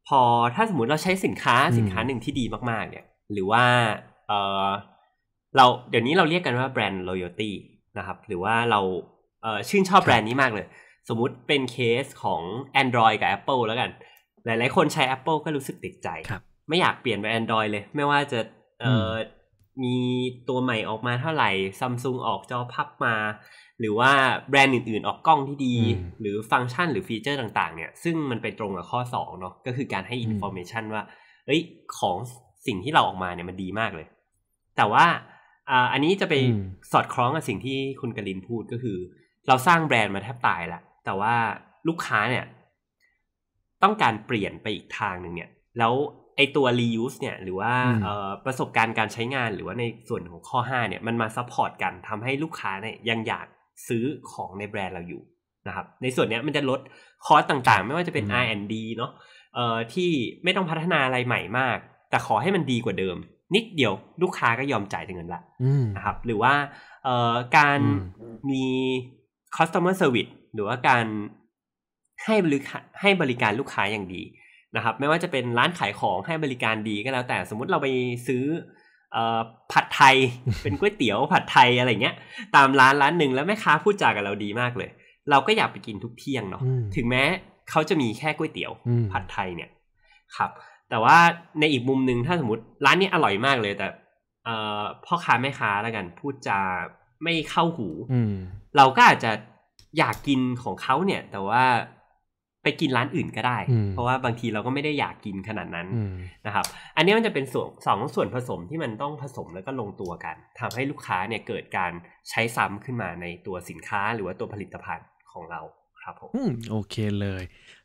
[SPEAKER 2] พอถ้าสมมติเราใช้สินค้าสินค้าหนึ่งที่ดีมากๆ เนี่ย หรือว่าเออเราเดี๋ยวนี้เราเรียกกันว่าแบรนด์ loyalty นะครับหรือว่าเราเชื่นชอบแบรนด์นี้มากเลย สมมุติเป็นเคสของ Android กับ Apple แล้วกัน หลายๆ คนใช้ Apple ก็รู้สึกติดใจ ไม่อยากเปลี่ยนไป Android เลย ไม่ว่าจะมีตัวใหม่ออกมาเท่าไหร่ซัมซุงออกจอพับมา หรือว่าแบรนด์อื่น ๆ ออกกล้องที่ดี หรือฟังก์ชันหรือฟีเจอร์ต่างๆ เนี่ย ซึ่งมันไปตรงกับข้อ2เนาะก็คือการให้อินโฟเมชันว่าเอ้ยของสิ่งที่เราออกมาเนี่ยมันดีมากเลย แต่ว่าอันนี้จะไปสอดคล้องกับสิ่งที่คุณกลินพูดก็คือเราสร้างแบรนด์มาแทบตายละแต่ว่าลูกค้าเนี่ย ต้องการเปลี่ยนไปอีกทางหนึ่งเนี่ย แล้วไอตัว reuse เนี่ยหรือว่าประสบการณ์การใช้งานหรือว่าในส่วนของข้อ5เนี่ย มันมาซัพพอร์ตกันทำให้ลูกค้าเนี่ยยังอยากซื้อของในแบรนด์เราอยู่นะครับ ในส่วนเนี้ยมันจะลดคอสต่างๆ ไม่ว่าจะเป็น R&D เนาะที่ไม่ต้องพัฒนาอะไรใหม่มาก แต่ขอให้มันดีกว่าเดิมนิดเดียวลูกค้าก็ยอมจ่ายเงินละนะครับ หรือว่าการมี customer service หรือว่าการให้บริการให้บริการลูกค้าอย่างดี นะครับ ไม่ว่าจะเป็นร้านขายของให้บริการดีก็แล้ว แต่สมมติเราไปซื้อผัดไทย เป็นก๋วยเตี๋ยวผัดไทยอะไรเงี้ยตามร้านร้านหนึ่งแล้วแม่ค้าพูดจากับเราดีมากเลย เราก็อยากไปกินทุกเที่ยงเนาะถึงแม้เขาจะมีแค่ก๋วยเตี๋ยวผัดไทยเนี่ย ครับแต่ว่าในอีกมุมหนึ่งถ้าสมมติ ร้านนี้อร่อยมากเลย แต่ เออพ่อค้าแม่ค้าแล้วกันพูดจาไม่เข้าหูเราก็อาจจะอยากกินของเขาเนี่ย แต่ว่าไปกินร้านอื่นก็ได้ เพราะว่าบางทีเราก็ไม่ได้อยากกินขนาดนั้นนะครับ อันนี้มันจะเป็นส่วนสองส่วนผสมที่มันต้องผสมแล้วก็ลงตัวกัน ทำให้ลูกค้าเนี่ยเกิดการใช้ซ้ำขึ้นมาในตัวสินค้าหรือว่าตัวผลิตภัณฑ์ของเราครับผม
[SPEAKER 1] โอเคเลย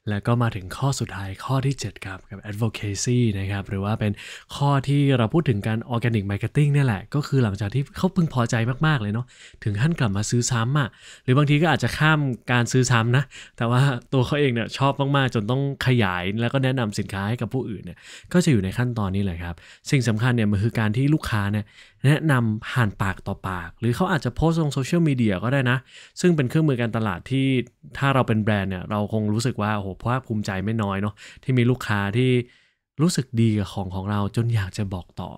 [SPEAKER 1] แล้วก็มาถึงข้อสุดท้ายข้อที่7ครับกับ advocacy นะครับหรือว่าเป็นข้อที่เราพูดถึงการ organic marketing นี่แหละ ก็คือหลังจากที่เขาพึงพอใจมากๆเลยเนาะถึงขั้นกลับมาซื้อซ้ำอะ่ะหรือบางทีก็อาจจะข้ามการซื้อซ้ำนะแต่ว่าตัวเขาเองเนี่ยชอบมากๆ จนต้องขยายแล้วก็แนะนำสินค้าให้กับผู้อื่นเนี่ยก็จะอยู่ในขั้นตอนนี้แหละครับ สิ่งสำคัญเนี่ยมันคือการที่ลูกค้าเนี่ยแนะนำผ่านปากต่อปากหรือเขาอาจจะโพสต์ลงโซเชียลมีเดียก็ได้นะ ซึ่งเป็นเครื่องมือการตลาดที่ ถ้าเราเป็นแบรนด์เนี่ยเราคงรู้สึกว่าโหภาคภูมิใจไม่น้อยเนาะที่มีลูกค้าที่รู้สึกดีกับของของเราจนอยากจะบอกต่อ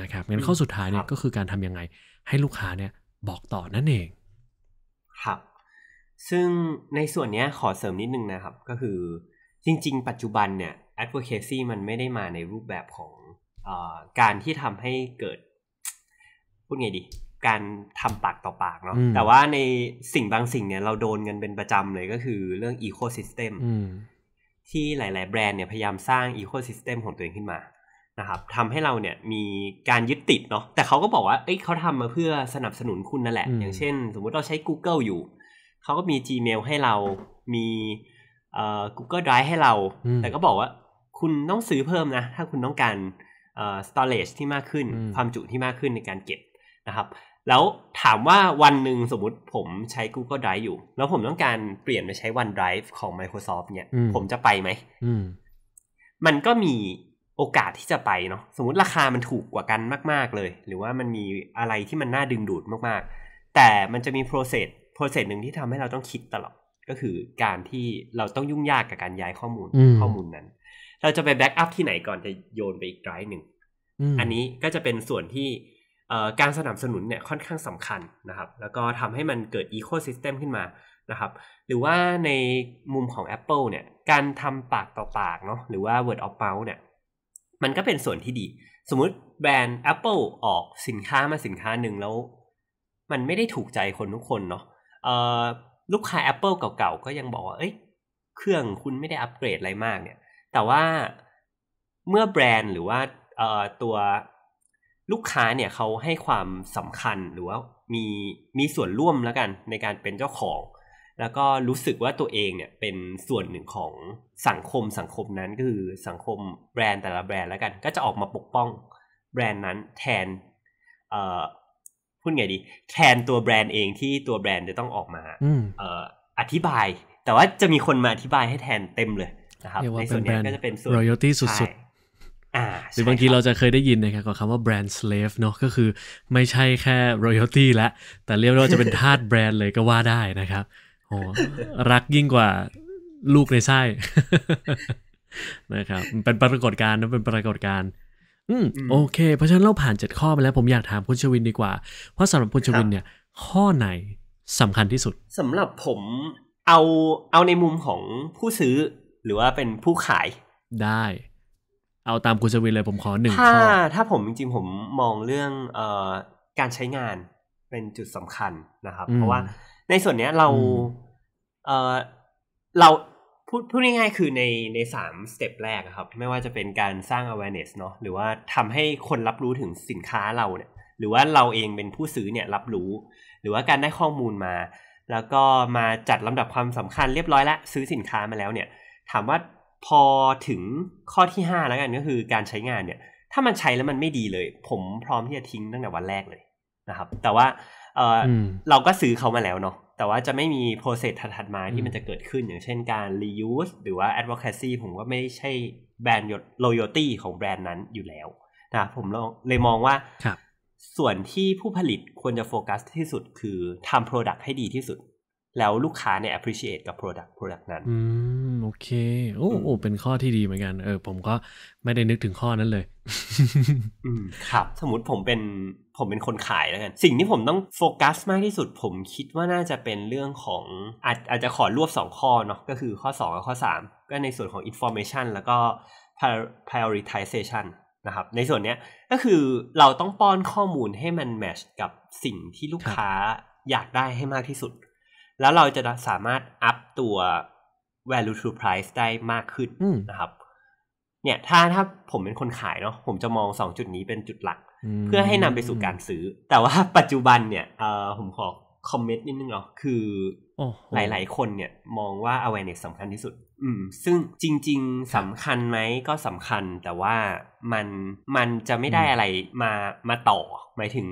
[SPEAKER 1] นะครับงั้นข้อสุดท้ายเนี่ยก็คือการทำยังไงให้ลูกค้าเนี่ย
[SPEAKER 2] บอกต่อนั่นเองครับ ซึ่งในส่วนนี้ขอเสริมนิดนึงนะครับ ก็คือจริงๆ ปัจจุบันเนี่ย advocacy มันไม่ได้มาในรูปแบบของอการที่ทำให้เกิด พูดไงดีการทำปากต่อปากเนาะแต่ว่าในสิ่งบางสิ่งเนี่ยเราโดนกันเป็นประจำเลยก็คือเรื่องอีโคซิสเต็มที่หลายๆแบรนด์เนี่ยพยายามสร้างอีโคซิสเต็มของตัวเองขึ้นมานะครับทำให้เราเนี่ยมีการยึดติดเนาะแต่เขาก็บอกว่าเอ้ยเขาทำมาเพื่อสนับสนุนคุณนั่นแหละ อย่างเช่นสมมุติเราใช้ Google อยู่ เขาก็มี Gmail ให้เรามีเอ่อ Google Drive ให้เรา แต่ก็บอกว่าคุณต้องซื้อเพิ่มนะ ถ้าคุณต้องการเอ่อ storage ที่มากขึ้น ความจุที่มากขึ้นในการเก็บนะครับแล้วถามว่าวันหนึ่งสมมติผมใช้ Google Drive อยู่ แล้วผมต้องการเปลี่ยนไปใช้ OneDrive ของ Microsoft เนี่ย ผมจะไปไหมมันก็มีโอกาสที่จะไปเนาะสมมติราคามันถูกกว่ากันมาก ๆ เลย หรือว่ามันมีอะไรที่มันน่าดึงดูดมาก ๆ แต่มันจะมี process process หนึ่งที่ทำให้เราต้องคิดตลอด ก็คือการที่เราต้องยุ่งยากกับการย้ายข้อมูลข้อมูลนั้น เราจะไปแบ็กอัพที่ไหนก่อนจะโยนไปอีกไดรฟ์หนึ่งอันนี้ก็จะเป็นส่วนที่การสนับสนุนเนี่ยค่อนข้างสำคัญนะครับ แล้วก็ทำให้มันเกิดอีโคซิสเต็มขึ้นมานะครับ หรือว่าในมุมของ Apple เนี่ยการทำปากต่อปากเนาะหรือว่า Word of Mouth เนี่ยมันก็เป็นส่วนที่ดี สมมุติแบรนด์ Apple ออกสินค้ามาสินค้าหนึ่งแล้ว มันไม่ได้ถูกใจคนทุกคนเนาะลูกค้า Apple เก่าๆ ก็ยังบอกว่าเอ้ยเครื่องคุณไม่ได้อัปเกรดอะไรมากเนี่ย แต่ว่าเมื่อแบรนด์หรือว่าตัวลูกค้าเนี่ยเขาให้ความสำคัญหรือว่ามีมีส่วนร่วมแล้วกันในการเป็นเจ้าของ แล้วก็รู้สึกว่าตัวเองเนี่ยเป็นส่วนหนึ่งของสังคมสังคมนั้นก็คือสังคมแบรนด์แต่ละแบรนด์แล้วกัน ก็จะออกมาปกป้องแบรนด์นั้นแทนเอ่อพูดไงดี แทนตัวแบรนด์เองที่ตัวแบรนด์จะต้องออกมาเอ่ออธิบาย แต่ว่าจะมีคนมาอธิบายให้แทนเต็มเลยนะครับในส่วนนี้ก็จะเป็นส่วน royalty สุด
[SPEAKER 1] ๆหรือบางทีเราจะเคยได้ยินนะครับกับคำว่า brand slave เนาะก็คือไม่ใช่แค่ royalty ละแต่เรียกว่าจะเป็นทาสแบรนด์เลยก็ว่าได้นะครับโอ้รักยิ่งกว่าลูกในไส้นะครับ เป็นปรากฏการณ์นะเป็นปรากฏการณ์อืมโอเค เพราะฉะนั้นเราผ่านเจ็ดข้อไปแล้วผมอยากถามคุณชวินดีกว่า เพราะสำหรับคุณชวินเนี่ย ข้อไหนสำคัญที่สุด
[SPEAKER 2] สำหรับผมเอาเอาในมุมของผู้ซื้อหรือว่าเป็นผู้ขายได้เอาตามคุณชวินเลยผมขอหนึ่งข้อถ้าผมจริงๆ ผมมองเรื่องออการใช้งานเป็นจุดสำคัญนะครับ เพราะว่าในส่วนเนี้ยเราเเราพูดพูดง่ายๆ คือในในสามสเต็ปแรกครับ ไม่ว่าจะเป็นการสร้าง awareness เนาะหรือว่าทำให้คนรับรู้ถึงสินค้าเราเนี่ย หรือว่าเราเองเป็นผู้ซื้อเนี่ยรับรู้ หรือว่าการได้ข้อมูลมา แล้วก็มาจัดลำดับความสำคัญเรียบร้อย แล้ว ซื้อสินค้ามาแล้วเนี่ยถามว่าพอถึงข้อที่ 5 แล้วกันก็คือการใช้งานเนี่ยถ้ามันใช้แล้วมันไม่ดีเลย ผมพร้อมที่จะทิ้งตั้งแต่วันแรกเลยนะครับ แต่ว่าเออเราก็ซื้อเขามาแล้วเนาะแต่ว่าจะไม่มีโปรเซสถัดมาที่มันจะเกิดขึ้น อย่างเช่นการ reuse หรือว่า advocacy ผมก็ไม่ใช่แบรนด์ loyalty ของแบรนด์นั้นอยู่แล้วนะผมเลยมองว่าส่วนที่ผู้ผลิตควรจะโฟกัสที่สุดคือทำ Product ให้ดีที่สุดแล้วลูกค้าเนี่ย appreciate กับ product product นั้น
[SPEAKER 1] อืมโอเคโอ้โอ้เป็นข้อที่ดีเหมือนกัน เออผมก็ไม่ได้นึกถึงข้อนั้นเลย
[SPEAKER 2] อืมครับ สมมติผมเป็นผมเป็นคนขายแล้วกัน สิ่งที่ผมต้องโฟกัสมากที่สุด ผมคิดว่าน่าจะเป็นเรื่องของอาจอาจจะขอรวบ 2 ข้อเนาะก็คือข้อ 2กับข้อ 3 ก็ในส่วนของ information แล้วก็ prioritization นะครับ ในส่วนเนี้ยก็คือเราต้องป้อนข้อมูลให้มันแมชกับสิ่งที่ลูกค้าอยากได้ให้มากที่สุดแล้วเราจะสามารถอัพตัว value to price ได้มากขึ้นนะครับ เนี่ยถ้าถ้าผมเป็นคนขายเนาะผมจะมองสองจุดนี้เป็นจุดหลักเพื่อให้นำไปสู่การซื้อ แต่ว่าปัจจุบันเนี่ยผมขอคอมเมนต์นิดนึงเนาะคือหลายๆคนเนี่ย มองว่า awareness สำคัญที่สุด อืม ซึ่งจริงๆสำคัญไหม ก็สำคัญ แต่ว่ามันมันจะไม่ได้อะไรมามาต่อ หมายถึง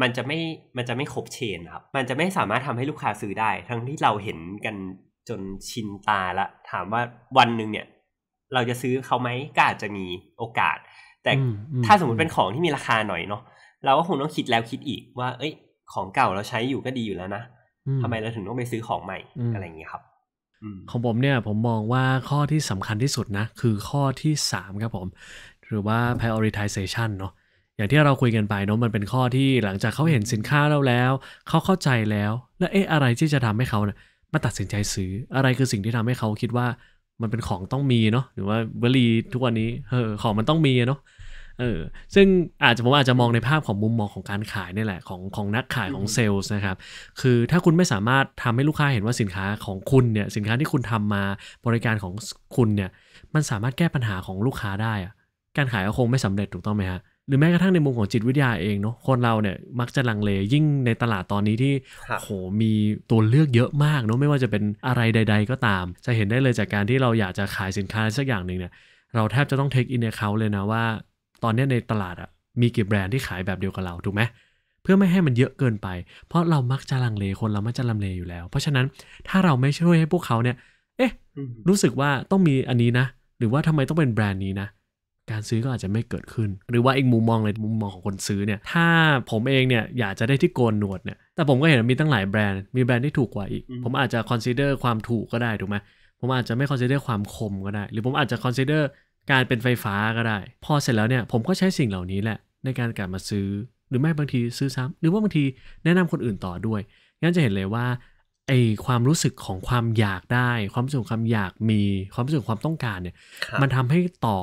[SPEAKER 2] มันจะไม่มันจะไม่ครบเชนครับมันจะไม่สามารถทำให้ลูกค้าซื้อได้ ทั้งที่เราเห็นกันจนชินตาละ ถามว่าวันหนึ่งเนี่ย เราจะซื้อเขาไหมก็อาจจะมีโอกาส แต่ถ้าสมมติเป็นของที่มีราคาหน่อยเนาะเราก็คงต้องคิดแล้วคิดอีก ว่า เอ้ย ของเก่าเราใช้อยู่ก็ดีอยู่แล้วนะทำไมเราถึงต้องไปซื้อของใหม่อะไรอย่างนี้ครับ
[SPEAKER 1] ของผมเนี่ยผมมองว่าข้อที่สำคัญที่สุดนะคือข้อที่ 3 ครับผม หรือว่า prioritization เนาะอย่างที่เราคุยกันไปเนาะมันเป็นข้อที่หลังจากเขาเห็นสินค้าเราแล้วเขาเข้าใจแล้วแล้วเอ๊ะอะไรที่จะทำให้เขาเนี่ยมาตัดสินใจซื้ออะไรคือสิ่งที่ทำให้เขาคิดว่ามันเป็นของต้องมีเนาะหรือว่าวลีทุกวันนี้เออของมันต้องมีเนาะเออซึ่งอาจจะผมอาจจะมองในภาพของมุมมองของการขายนี่แหละของของนักขายของเซลล์นะครับคือถ้าคุณไม่สามารถทำให้ลูกค้าเห็นว่าสินค้าของคุณเนี่ยสินค้าที่คุณทำมาบริการของคุณเนี่ยมันสามารถแก้ปัญหาของลูกค้าได้การขายก็คงไม่สำเร็จถูกต้องไหมฮะหรือแม้กระทั่งในมุมของจิตวิทยาเองเนาะคนเราเนี่ยมักจะลังเลยิ่งในตลาดตอนนี้ที่โหมีตัวเลือกเยอะมากเนาะไม่ว่าจะเป็นอะไรใด ๆ ก็ตาม จะเห็นได้เลยจากการที่เราอยากจะขายสินค้าสักอย่างหนึ่งเนี่ยเราแทบจะต้องเทคอินเนคเขาเลยนะว่าตอนนี้ในตลาดอะมีกี่แบรนด์ที่ขายแบบเดียวกับเราถูกไหมเพื่อไม่ให้มันเยอะเกินไป เพราะเรามักจะลังเลคนเรามักจะลังเลอยู่แล้ว เพราะฉะนั้นถ้าเราไม่ช่วยให้พวกเขาเนี่ย เอ๊ะรู้สึกว่าต้องมีอันนี้นะ หรือว่าทำไมต้องเป็นแบรนด์นี้นะ การซื้อก็อาจจะไม่เกิดขึ้น หรือว่าอีกมุมมองเลยมุมมองของคนซื้อเนี่ยถ้าผมเองเนี่ยอยากจะได้ที่โกนหนวดเนี่ยแต่ผมก็เห็นมีตั้งหลายแบรนด์มีแบรนด์ที่ถูกกว่าอีกผมอาจจะคอนซีเดอร์ความถูกก็ได้ถูกไหมผมอาจจะไม่คอนซีเดอร์ความคมก็ได้ หรือผมอาจจะคอนซีเดอร์การเป็นไฟฟ้าก็ได้ พอเสร็จแล้วเนี่ยผมก็ใช้สิ่งเหล่านี้แหละในการกลับมาซื้อหรือไม่บางทีซื้อซ้ำ หรือว่าบางทีแนะนำคนอื่นต่อด้วยงั้นจะเห็นเลยว่าไอความรู้สึกของความอยากได้ ความรู้สึกความอยากมี ความรู้สึกความต้องการเนี่ยมันทำให้ต่อ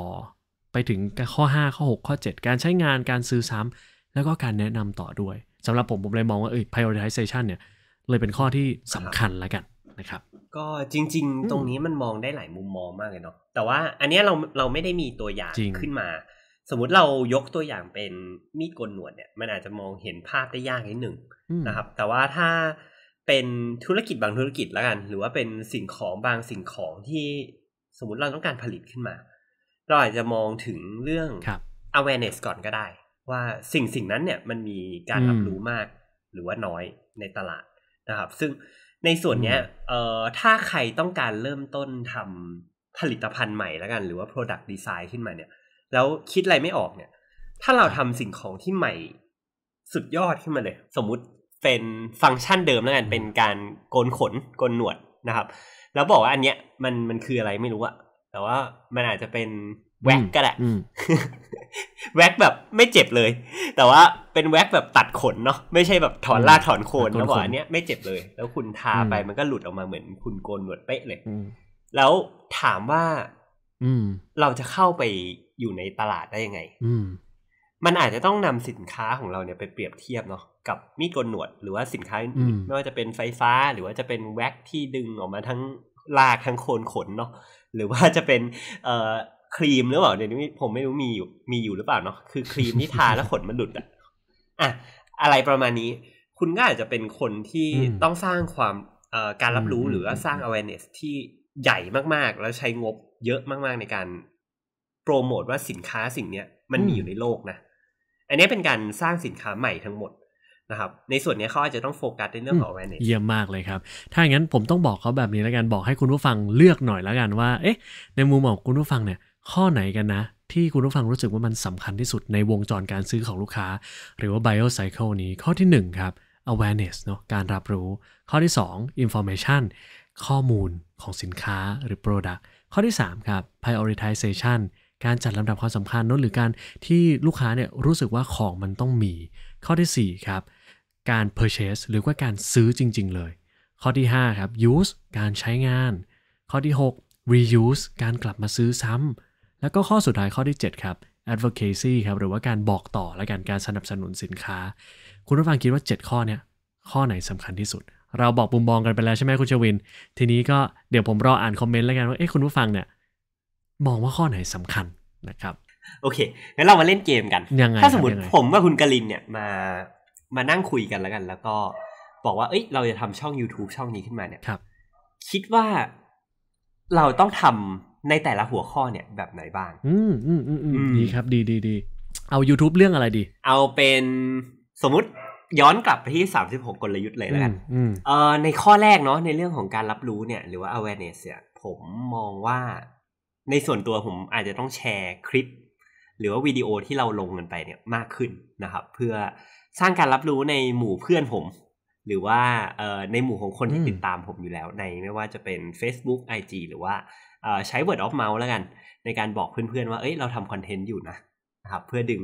[SPEAKER 1] ไปถึงข้อ 5 ข้อ 6 ข้อ 7 การใช้งานการซื้อซ้ำ แล้วก็การแนะนำต่อด้วย สำหรับผมผมเลยมองว่าเออ prioritization เนี่ยเลยเป็นข้อที่สำคัญแล้วกัน
[SPEAKER 2] นะครับก็จริง ๆ ตรงนี้มันมองได้หลายมุมมองมากเลยเนาะ แต่ว่าอันนี้เราเราไม่ได้มีตัวอย่างขึ้นมา สมมติเรายกตัวอย่างเป็นมีดกนหนวดเนี่ย มันอาจจะมองเห็นภาพได้ยากนิดหนึ่งนะครับ แต่ว่าถ้าเป็นธุรกิจบางธุรกิจแล้วกัน หรือว่าเป็นสิ่งของบางสิ่งของที่สมมติเราต้องการผลิตขึ้นมา เราอาจจะมองถึงเรื่อง awareness ก่อนก็ได้ ว่าสิ่งสิ่งนั้นเนี่ยมันมีการรับรู้มาก หรือว่าน้อยในตลาดนะครับ ซึ่งในส่วนเนี้ย เอ่อ ถ้าใครต้องการเริ่มต้นทำผลิตภัณฑ์ใหม่แล้วกัน หรือว่า product design ขึ้นมาเนี่ย แล้วคิดอะไรไม่ออกเนี่ย ถ้าเราทำสิ่งของที่ใหม่สุดยอดขึ้นมาเลย สมมุติเป็นฟังก์ชันเดิมแล้วกัน เป็นการโกนขน โกนหนวดนะครับ แล้วบอกว่าอันเนี้ยมันมันคืออะไรไม่รู้อะแต่ว่ามันอาจจะเป็นแว็กก็แหละแว็กแบบไม่เจ็บเลย แต่ว่าเป็นแว็กแบบตัดขนเนาะไม่ใช่แบบถอนรากถอนโคนแล้วบอกอันเนี้ยไม่เจ็บเลย แล้วคุณทาไปมันก็หลุดออกมาเหมือน คุณโกนหนวดเป๊ะเลยแล้วถามว่า อืเราจะเข้าไปอยู่ในตลาดได้ยังไง อืมันอาจจะต้องนำสินค้าของเราเนี่ยไปเปรียบเทียบเนาะกับมีดโกนหนวดหรือว่าสินค้าไม่ว่าจะเป็นไฟฟ้าหรือว่าจะเป็นแว็กที่ดึงออกมาทั้งลากทั้งโคนขนเนาะหรือว่าจะเป็น เอ่อครีมหรือเปล่าเดี๋ยวนี้ผมไม่รู้มีอยู่มีอยู่หรือเปล่าเนาะคือ ครีมที่ทาแล้วขนมันหลุดอ่ะอ่ะอะไรประมาณนี้ คุณก็อาจจะเป็นคนที่ต้องสร้างความการรับรู้หรือว่าสร้าง awareness ที่ใหญ่มากๆ แล้วใช้งบเยอะมากๆในการโปรโมทว่าสินค้าสิ่งเนี้ยมันมีอยู่ในโลกนะอันนี้เป็นการสร้างสินค้าใหม่ทั้งหมดนะครับ ในส่วนนี้เขาอาจจะต้องโฟกัสในเรื่องของ awareness เยี่ยม
[SPEAKER 1] มากเลยครับ ถ้าอย่างนั้นผมต้องบอกเขาแบบนี้แล้วกันบอกให้คุณผู้ฟังเลือกหน่อยแล้วกันว่า เอ๊ะ ในมุมมองคุณผู้ฟังเนี่ยข้อไหนกันนะ ที่คุณผู้ฟังรู้สึกว่ามันสำคัญที่สุดในวงจรการซื้อของลูกค้า หรือว่า bio cycle นี้ข้อที่ 1 ครับ awareness เนาะการรับรู้ ข้อที่ 2 information ข้อมูลของสินค้าหรือ product ข้อที่ 3 ครับ prioritization การจัดลำดับความสำคัญนั่นหรือการที่ลูกค้าเนี่ยรู้สึกว่าของมันต้องมี ข้อที่ 4 ครับ การ purchase หรือว่าการซื้อจริงๆ เลย ข้อที่5ครับ use การใช้งาน ข้อที่6 reuse การกลับมาซื้อซ้ำแล้วก็ข้อสุดท้ายข้อที่ 7 ครับ advocacy ครับ หรือว่าการบอกต่อและการการสนับสนุนสินค้า คุณผู้ฟังคิดว่า 7 ข้อเนี้ยข้อไหนสำคัญที่สุด เราบอกบุมบองกันไปแล้วใช่ไหมคุณชวิน ทีนี้ก็เดี๋ยวผมรออ่านคอมเมนต์แล้วกัน ว่าเอ๊ะคุณผู้ฟังเนี่ยมองว่าข้อไหนสำคัญ
[SPEAKER 2] นะครับ โอเคงั้นเรามาเล่นเกมกันยังไงถ้าสมมติผมกับคุณกลินเนี่ยมา มานั่งคุยกันแล้วกัน แล้วก็บอกว่า เอ้ยเราจะทำช่อง YouTube ช่องนี้ขึ้นมาเนี่ยครับ คิดว่าเราต้องทำในแต่ละหัวข้อเนี่ยแบบไหนบ้าง
[SPEAKER 1] อืม อืม อืมอมดีครับ ดีดีดี เอา YouTube เรื่องอะไรดี
[SPEAKER 2] เอาเป็นสมมติย้อนกลับไปที่สสามิบหกกลยุทธ์เลยแล้วกันเอ่อ ในข้อแรกเนาะในเรื่องของการรับรู้เนี่ย หรือว่า awareness เนี่ย ผมมองว่าในส่วนตัวผมอาจจะต้องแชร์คลิป หรือว่าวิดีโอที่เราลงกันไปเนี่ยมากขึ้นนะครับ เพื่อสร้างการรับรู้ในหมู่เพื่อนผม หรือว่าในหมู่ของคนที่ติดตามผมอยู่แล้ว ในไม่ว่าจะเป็น Facebook IG หรือว่าใช้ word of mouth แล้วกัน ในการบอกเพื่อนๆ ว่า เอ้ย เราทำคอนเทนต์อยู่นะนะครับเพื่อดึง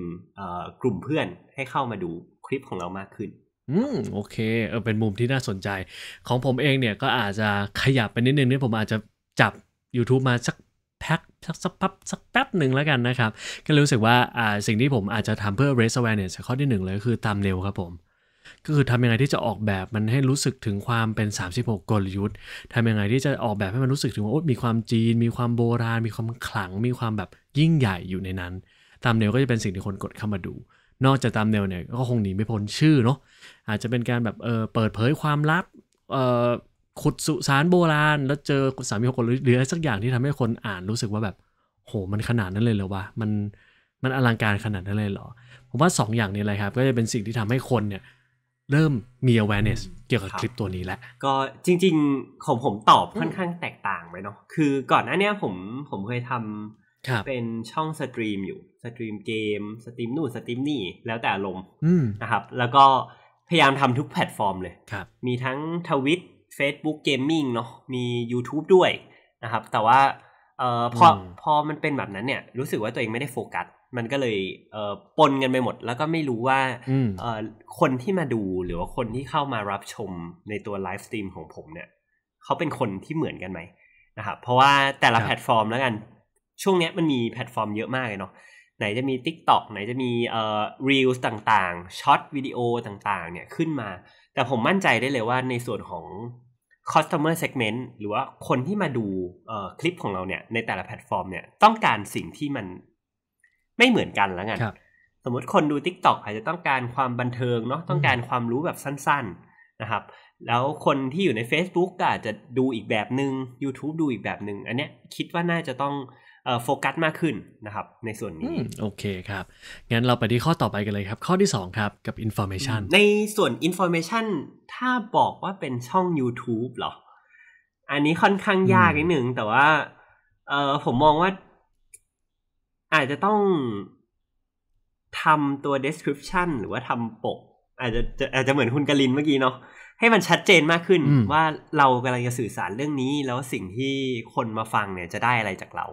[SPEAKER 2] กลุ่มเพื่อนให้เข้ามาดูคลิปของเรามากขึ้น อืม
[SPEAKER 1] โอเคเออเป็นมุมที่น่าสนใจ ของผมเองเนี่ยก็อาจจะขยับไปนิดนึงเนี่ยผมอาจจะจับ YouTube มาสักแพ็สักสักปั๊บสักแป๊บหนึ่งแล้วกันนะครับ ก็รู้สึกว่าอ่าสิ่งที่ผมอาจจะทำเพื่อ raise awareness ข้อที่หนึ่งเลยคือตามเร็วครับผมก็คือทำยังไงที่จะออกแบบมันให้รู้สึกถึงความเป็น 36 กลยุทธ์ทำยังไงที่จะออกแบบให้มันรู้สึกถึงว่ามีความจีน มีความโบราณ มีความขลัง มีความแบบยิ่งใหญ่อยู่ในนั้น ตามแนวก็จะเป็นสิ่งที่คนกดเข้ามาดู นอกจากตามแนวเนี่ย ก็คงหนีไม่พ้นชื่อเนาะ อาจจะเป็นการแบบเออเปิดเผยความลับเออขุดสุสานโบราณ แล้วเจอสามีคนหรืออะไรสักอย่างที่ทำให้คนอ่านรู้สึกว่าแบบ โห มันขนาดนั้นเลยเหรอวะ มัน มันอลังการขนาดนั้นเลยเหรอ ผมว่า 2ออย่างนี้เลยครับ ก็จะเป็นสิ่งที่ทำให้คนเนี่ยเริ่มมี awareness เกี่ยวกับคลิปตัวนี้
[SPEAKER 2] แล้วก็จริงๆ ของผมตอบค่อนข้างแตกต่างไปเนาะคือก่อนหน้านี้ผมผมเคยทำเป็นช่องสตรีมอยู่ สตรีมเกม สตรีมนู่นสตรีมนี่ แล้วแต่ลมนะครับแล้วก็พยายามทำทุกแพลตฟอร์มเลยมีทั้งทวิต Facebook Gaming เนาะมี YouTube ด้วยนะครับแต่ว่าเอ่อพอพอมันเป็นแบบนั้นเนี่ยรู้สึกว่าตัวเองไม่ได้โฟกัสมันก็เลยเปนกันไปหมด แล้วก็ไม่รู้ว่า คนที่มาดูหรือว่าคนที่เข้ามารับชมในตัวไลฟ์สตรีมของผมเนี่ย เขาเป็นคนที่เหมือนกันไหมนะครับเพราะว่าแต่ละแพลตฟอร์ม แล้วกัน ช่วงนี้มันมีแพลตฟอร์มเยอะมากเลยเนาะไหนจะมี Tik t o อกไหนจะมีเอ่อรีลส์ต่างๆช็อตวิดีโอต่างๆ เนี่ยขึ้นมา แต่ผมมั่นใจได้เลยว่าในส่วนของ customer segment หรือว่าคนที่มาดูคลิปของเราเนี่ย ในแต่ละแพลตฟอร์มเนี่ยต้องการสิ่งที่มันไม่เหมือนกันแล้วไงสมมติคนดูทิกต o อกอาจจะต้องการความบันเทิงเนาะ ต้องการความรู้แบบสั้น ๆนะครับ แล้วคนที่อยู่ใน Facebook ก็อาจจะดูอีกแบบหนึง่ง YouTube ดูอีกแบบหนึง่ง อันเนี้ยคิดว่าน่าจะต้องโฟกัสมากขึ้นนะครับ ในส่วนนี้ โอเ
[SPEAKER 1] คครับ งั้นเราไปที่ข้อต่อไปกันเลยครับ ข้อที่2ครับกับ Information
[SPEAKER 2] ในส่วน Information ถ้าบอกว่าเป็นช่อง YouTube หรอ อันนี้ค่อนข้างยากนิดหนึ่งแต่ว่า เออผมมองว่าอาจจะต้องทำตัว description หรือว่าทำปก อาจจะอาจจะเหมือนคุณกลินเมื่อกี้เนาะให้มันชัดเจนมากขึ้น ว่าเรากำลังจะสื่อสารเรื่องนี้แล้วสิ่งที่คนมาฟังเนี่ยจะได้อะไรจากเรา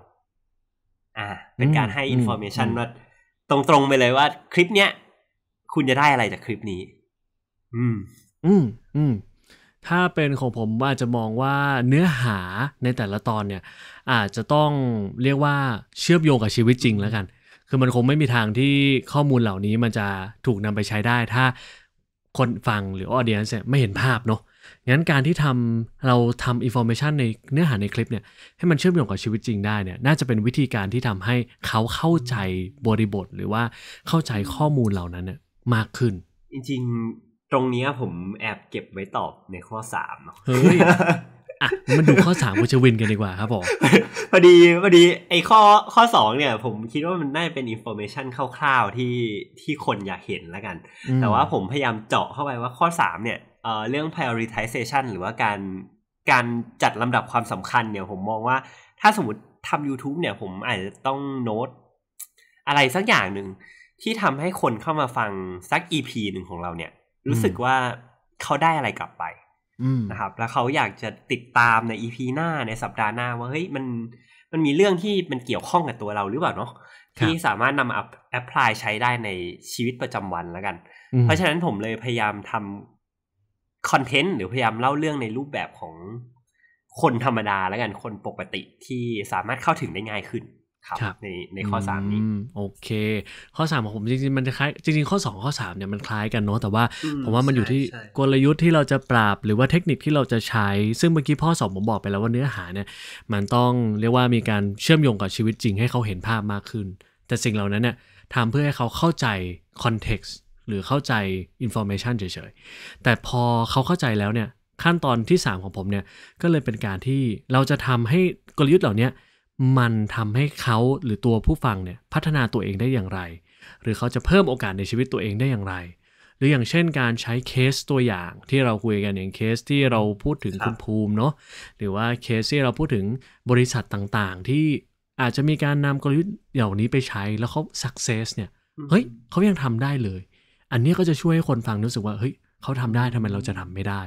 [SPEAKER 2] อ่าเป็นการให้อินโฟเ t ชันว่าตรงๆไปเลยว่าคลิปเนี้ย คุณจะได้อะไรจากคลิปนี้ อืม
[SPEAKER 1] อืมอืมถ้าเป็นของผมว่าจะมองว่าเนื้อหาในแต่ละตอนเนี่ยอาจจะต้องเรียกว่าเชื่อมโยงกับชีวิตจริงแล้วกัน คือมันคงไม่มีทางที่ข้อมูลเหล่านี้มันจะถูกนำไปใช้ได้ ถ้าคนฟังหรือออเดียนเนี่ยไม่เห็นภาพเนาะงั้นการที่ทำเราทำอินโฟเมชันในเนื้อหาในคลิป เนี่ยให้มันเชื่อมโยงกับชีวิตจริงได้เนี่ยน่าจะเป็นวิธีการที่ทำให้เขาเข้าใจบริบทหรือว่าเข้าใจข้อมูลเหล่านั้นเนี่ยมากขึ้น
[SPEAKER 2] จริง ๆตรงนี้ผมแอบเก็บไว้ตอบในข้อสามเนาะอ่ะมันดูข้อสามุณ
[SPEAKER 1] ชวินกันดีกว่าครับผม
[SPEAKER 2] พอดีพอดี ไอ้ข้อข้อสองเนี่ย ผมคิดว่ามันน่าเป็นอินโฟเมชันคร่าวๆที่ที่คนอยากเห็นแล้วกัน แต่ว่าผมพยายามเจาะเข้าไปว่าข้อสามเนี่ยเอ่อเรื่อง prioritization หรือว่าการการจัดลำดับความสำคัญเนี่ย ผมมองว่าถ้าสมมติทำ YouTube เนี่ย ผมอาจจะต้องโน้ตอะไรสักอย่างหนึ่งที่ทำให้คนเข้ามาฟังสัก EP หนึ่งของเราเนี่ย รู้สึกว่าเขาได้อะไรกลับไปนะครับแล้วเขาอยากจะติดตามในอีพีหน้าในสัปดาห์หน้าว่าเฮ้ยมันมันมีเรื่องที่มันเกี่ยวข้องกับตัวเรา หรือเปล่าเนาะที่สามารถนำอัแอพพลายใช้ได้ในชีวิตประจำวันแล้วกัน เพราะฉะนั้นผมเลยพยายามทำคอนเทนต์หรือพยายามเล่าเรื่องในรูปแบบของคนธรรมดาแล้วกันคนปกติที่สามารถเข้าถึงได้ง่ายขึ้นครับในในข้อ 3 นี
[SPEAKER 1] ้โอเค ข้อ 3 ของผมจริงๆมันจะคล้ายจริงๆข้อ 2 ข้อ3เนี่ยมันคล้ายกันเนาะแต่ว่า ผมว่ามันอยู่ที่กลยุทธ์ที่เราจะปราบหรือว่าเทคนิคที่เราจะใช้ ซึ่งเมื่อกี้พ่อสอบผมบอกไปแล้วว่าเนื้อหาเนี่ยมันต้องเรียกว่ามีการเชื่อมโยงกับชีวิตจริง ให้เขาเห็นภาพมากขึ้น แต่สิ่งเหล่านั้นเนี่ยทำเพื่อให้เขาเข้าใจคอนเท็กซ์หรือเข้าใจอินโฟเมชันเฉยๆ แต่พอเขาเข้าใจแล้วเนี่ยขั้นตอนที่ 3 ของผมเนี่ยก็เลยเป็นการที่เราจะทำให้กลยุทธ์เหล่านี้มันทำให้เขาหรือตัวผู้ฟังเนี่ยพัฒนาตัวเองได้อย่างไร หรือเขาจะเพิ่มโอกาสในชีวิตตัวเองได้อย่างไร หรืออย่างเช่นการใช้เคสตัวอย่างที่เราคุยกันอย่างเคสที่เราพูดถึงคุณภูมิเนาะหรือว่าเคสที่เราพูดถึงบริษัทต่างๆ ที่อาจจะมีการนำกลยุทธ์เหล่านี้ไปใช้แล้วเขาสักเซสเนี่ย เฮ้ยเขายังทำได้เลย อันนี้ก็จะช่วยให้คนฟังรู้สึกว่าเฮ้ยเขาทำได้ทำไมเราจะทำไม่ได้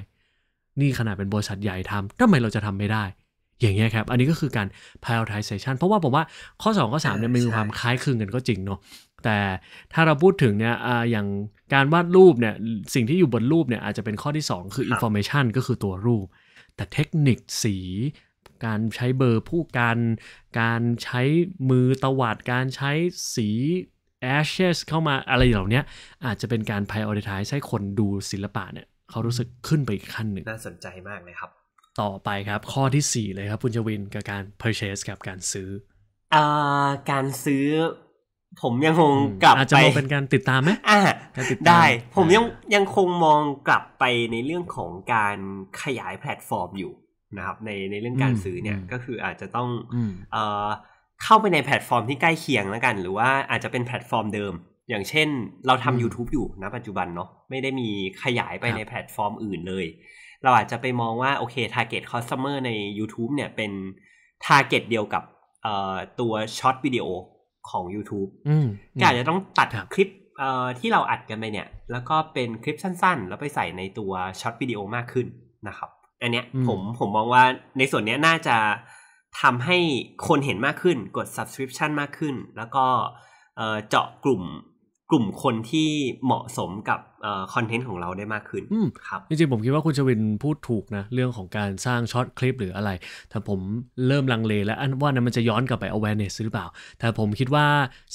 [SPEAKER 1] นี่ขนาดเป็นบริษัทใหญ่ทำทำไมเราจะทำไม่ได้อย่างเงี้ยครับ อันนี้ก็คือการ prioritization เพราะว่าผมว่าข้อ2ข้อ3เนี่ยมันมีความคล้ายคลึงกันก็จริงเนาะ แต่ถ้าเราพูดถึงเนี่ยอย่างการวาดรูปเนี่ย สิ่งที่อยู่บนรูปเนี่ยอาจจะเป็นข้อที่ 2 คือ information ก็คือตัวรูป แต่เทคนิคสี การใช้เบอร์ผู้กันการใช้มือตวัด การใช้สี ashes เข้ามาอะไรเหล่านี้ อาจจะเป็นการ prioritize ให้คนดูศิลปะเนี่ยเขารู้สึกขึ้นไปอีกขั้นหนึ่งน่าสนใจมากเลยครับต่อไปครับข้อที่4เลยครับคุณจวินกับการ purchase กับการซื้อ
[SPEAKER 2] อาการซื้อ ผมยังคงกลับไปอาจจะมองเป็น
[SPEAKER 1] การติดตามไหมอ่าได้ ผมยัง
[SPEAKER 2] ยังคงมองกลับไปในเรื่องของการขยายแพลตฟอร์มอยู่นะครับ ในในเรื่องการซื้อเนี่ยก็คืออาจจะต้องเอ่อเข้าไปในแพลตฟอร์มที่ใกล้เคียงแล้วกัน หรือว่าอาจจะเป็นแพลตฟอร์มเดิม อย่างเช่น เราทำ YouTube อยู่นะปัจจุบันเนาะไม่ได้มีขยายไปในแพลตฟอร์มอื่นเลยเราอาจจะไปมองว่าโอเค Target Customer ใน YouTube เนี่ยเป็น Target เดียวกับตัวช็อตวิดีโอของ YouTube ก็อาจจะต้องตัดคลิปที่เราอัดกันไปเนี่ย แล้วก็เป็นคลิปสั้นๆ แล้วไปใส่ในตัวช็อตวิดีโอมากขึ้นนะครับอันเนี้ยผมผมมองว่าในส่วนเนี้ยน่าจะทำให้คนเห็นมากขึ้นกด subscription มากขึ้น แล้วก็เจาะกลุ่มกลุ่มคนที่เหมาะสมกับคอนเทนต์ของเราได้มากขึ้น
[SPEAKER 1] ครับ จริงๆผมคิดว่าคุณชวินพูดถูกนะ เรื่องของการสร้างช็อตคลิปหรืออะไร แต่ผมเริ่มลังเลแล้วอันว่านั้นมันจะย้อนกลับไป awareness หรือเปล่า แต่ผมคิดว่า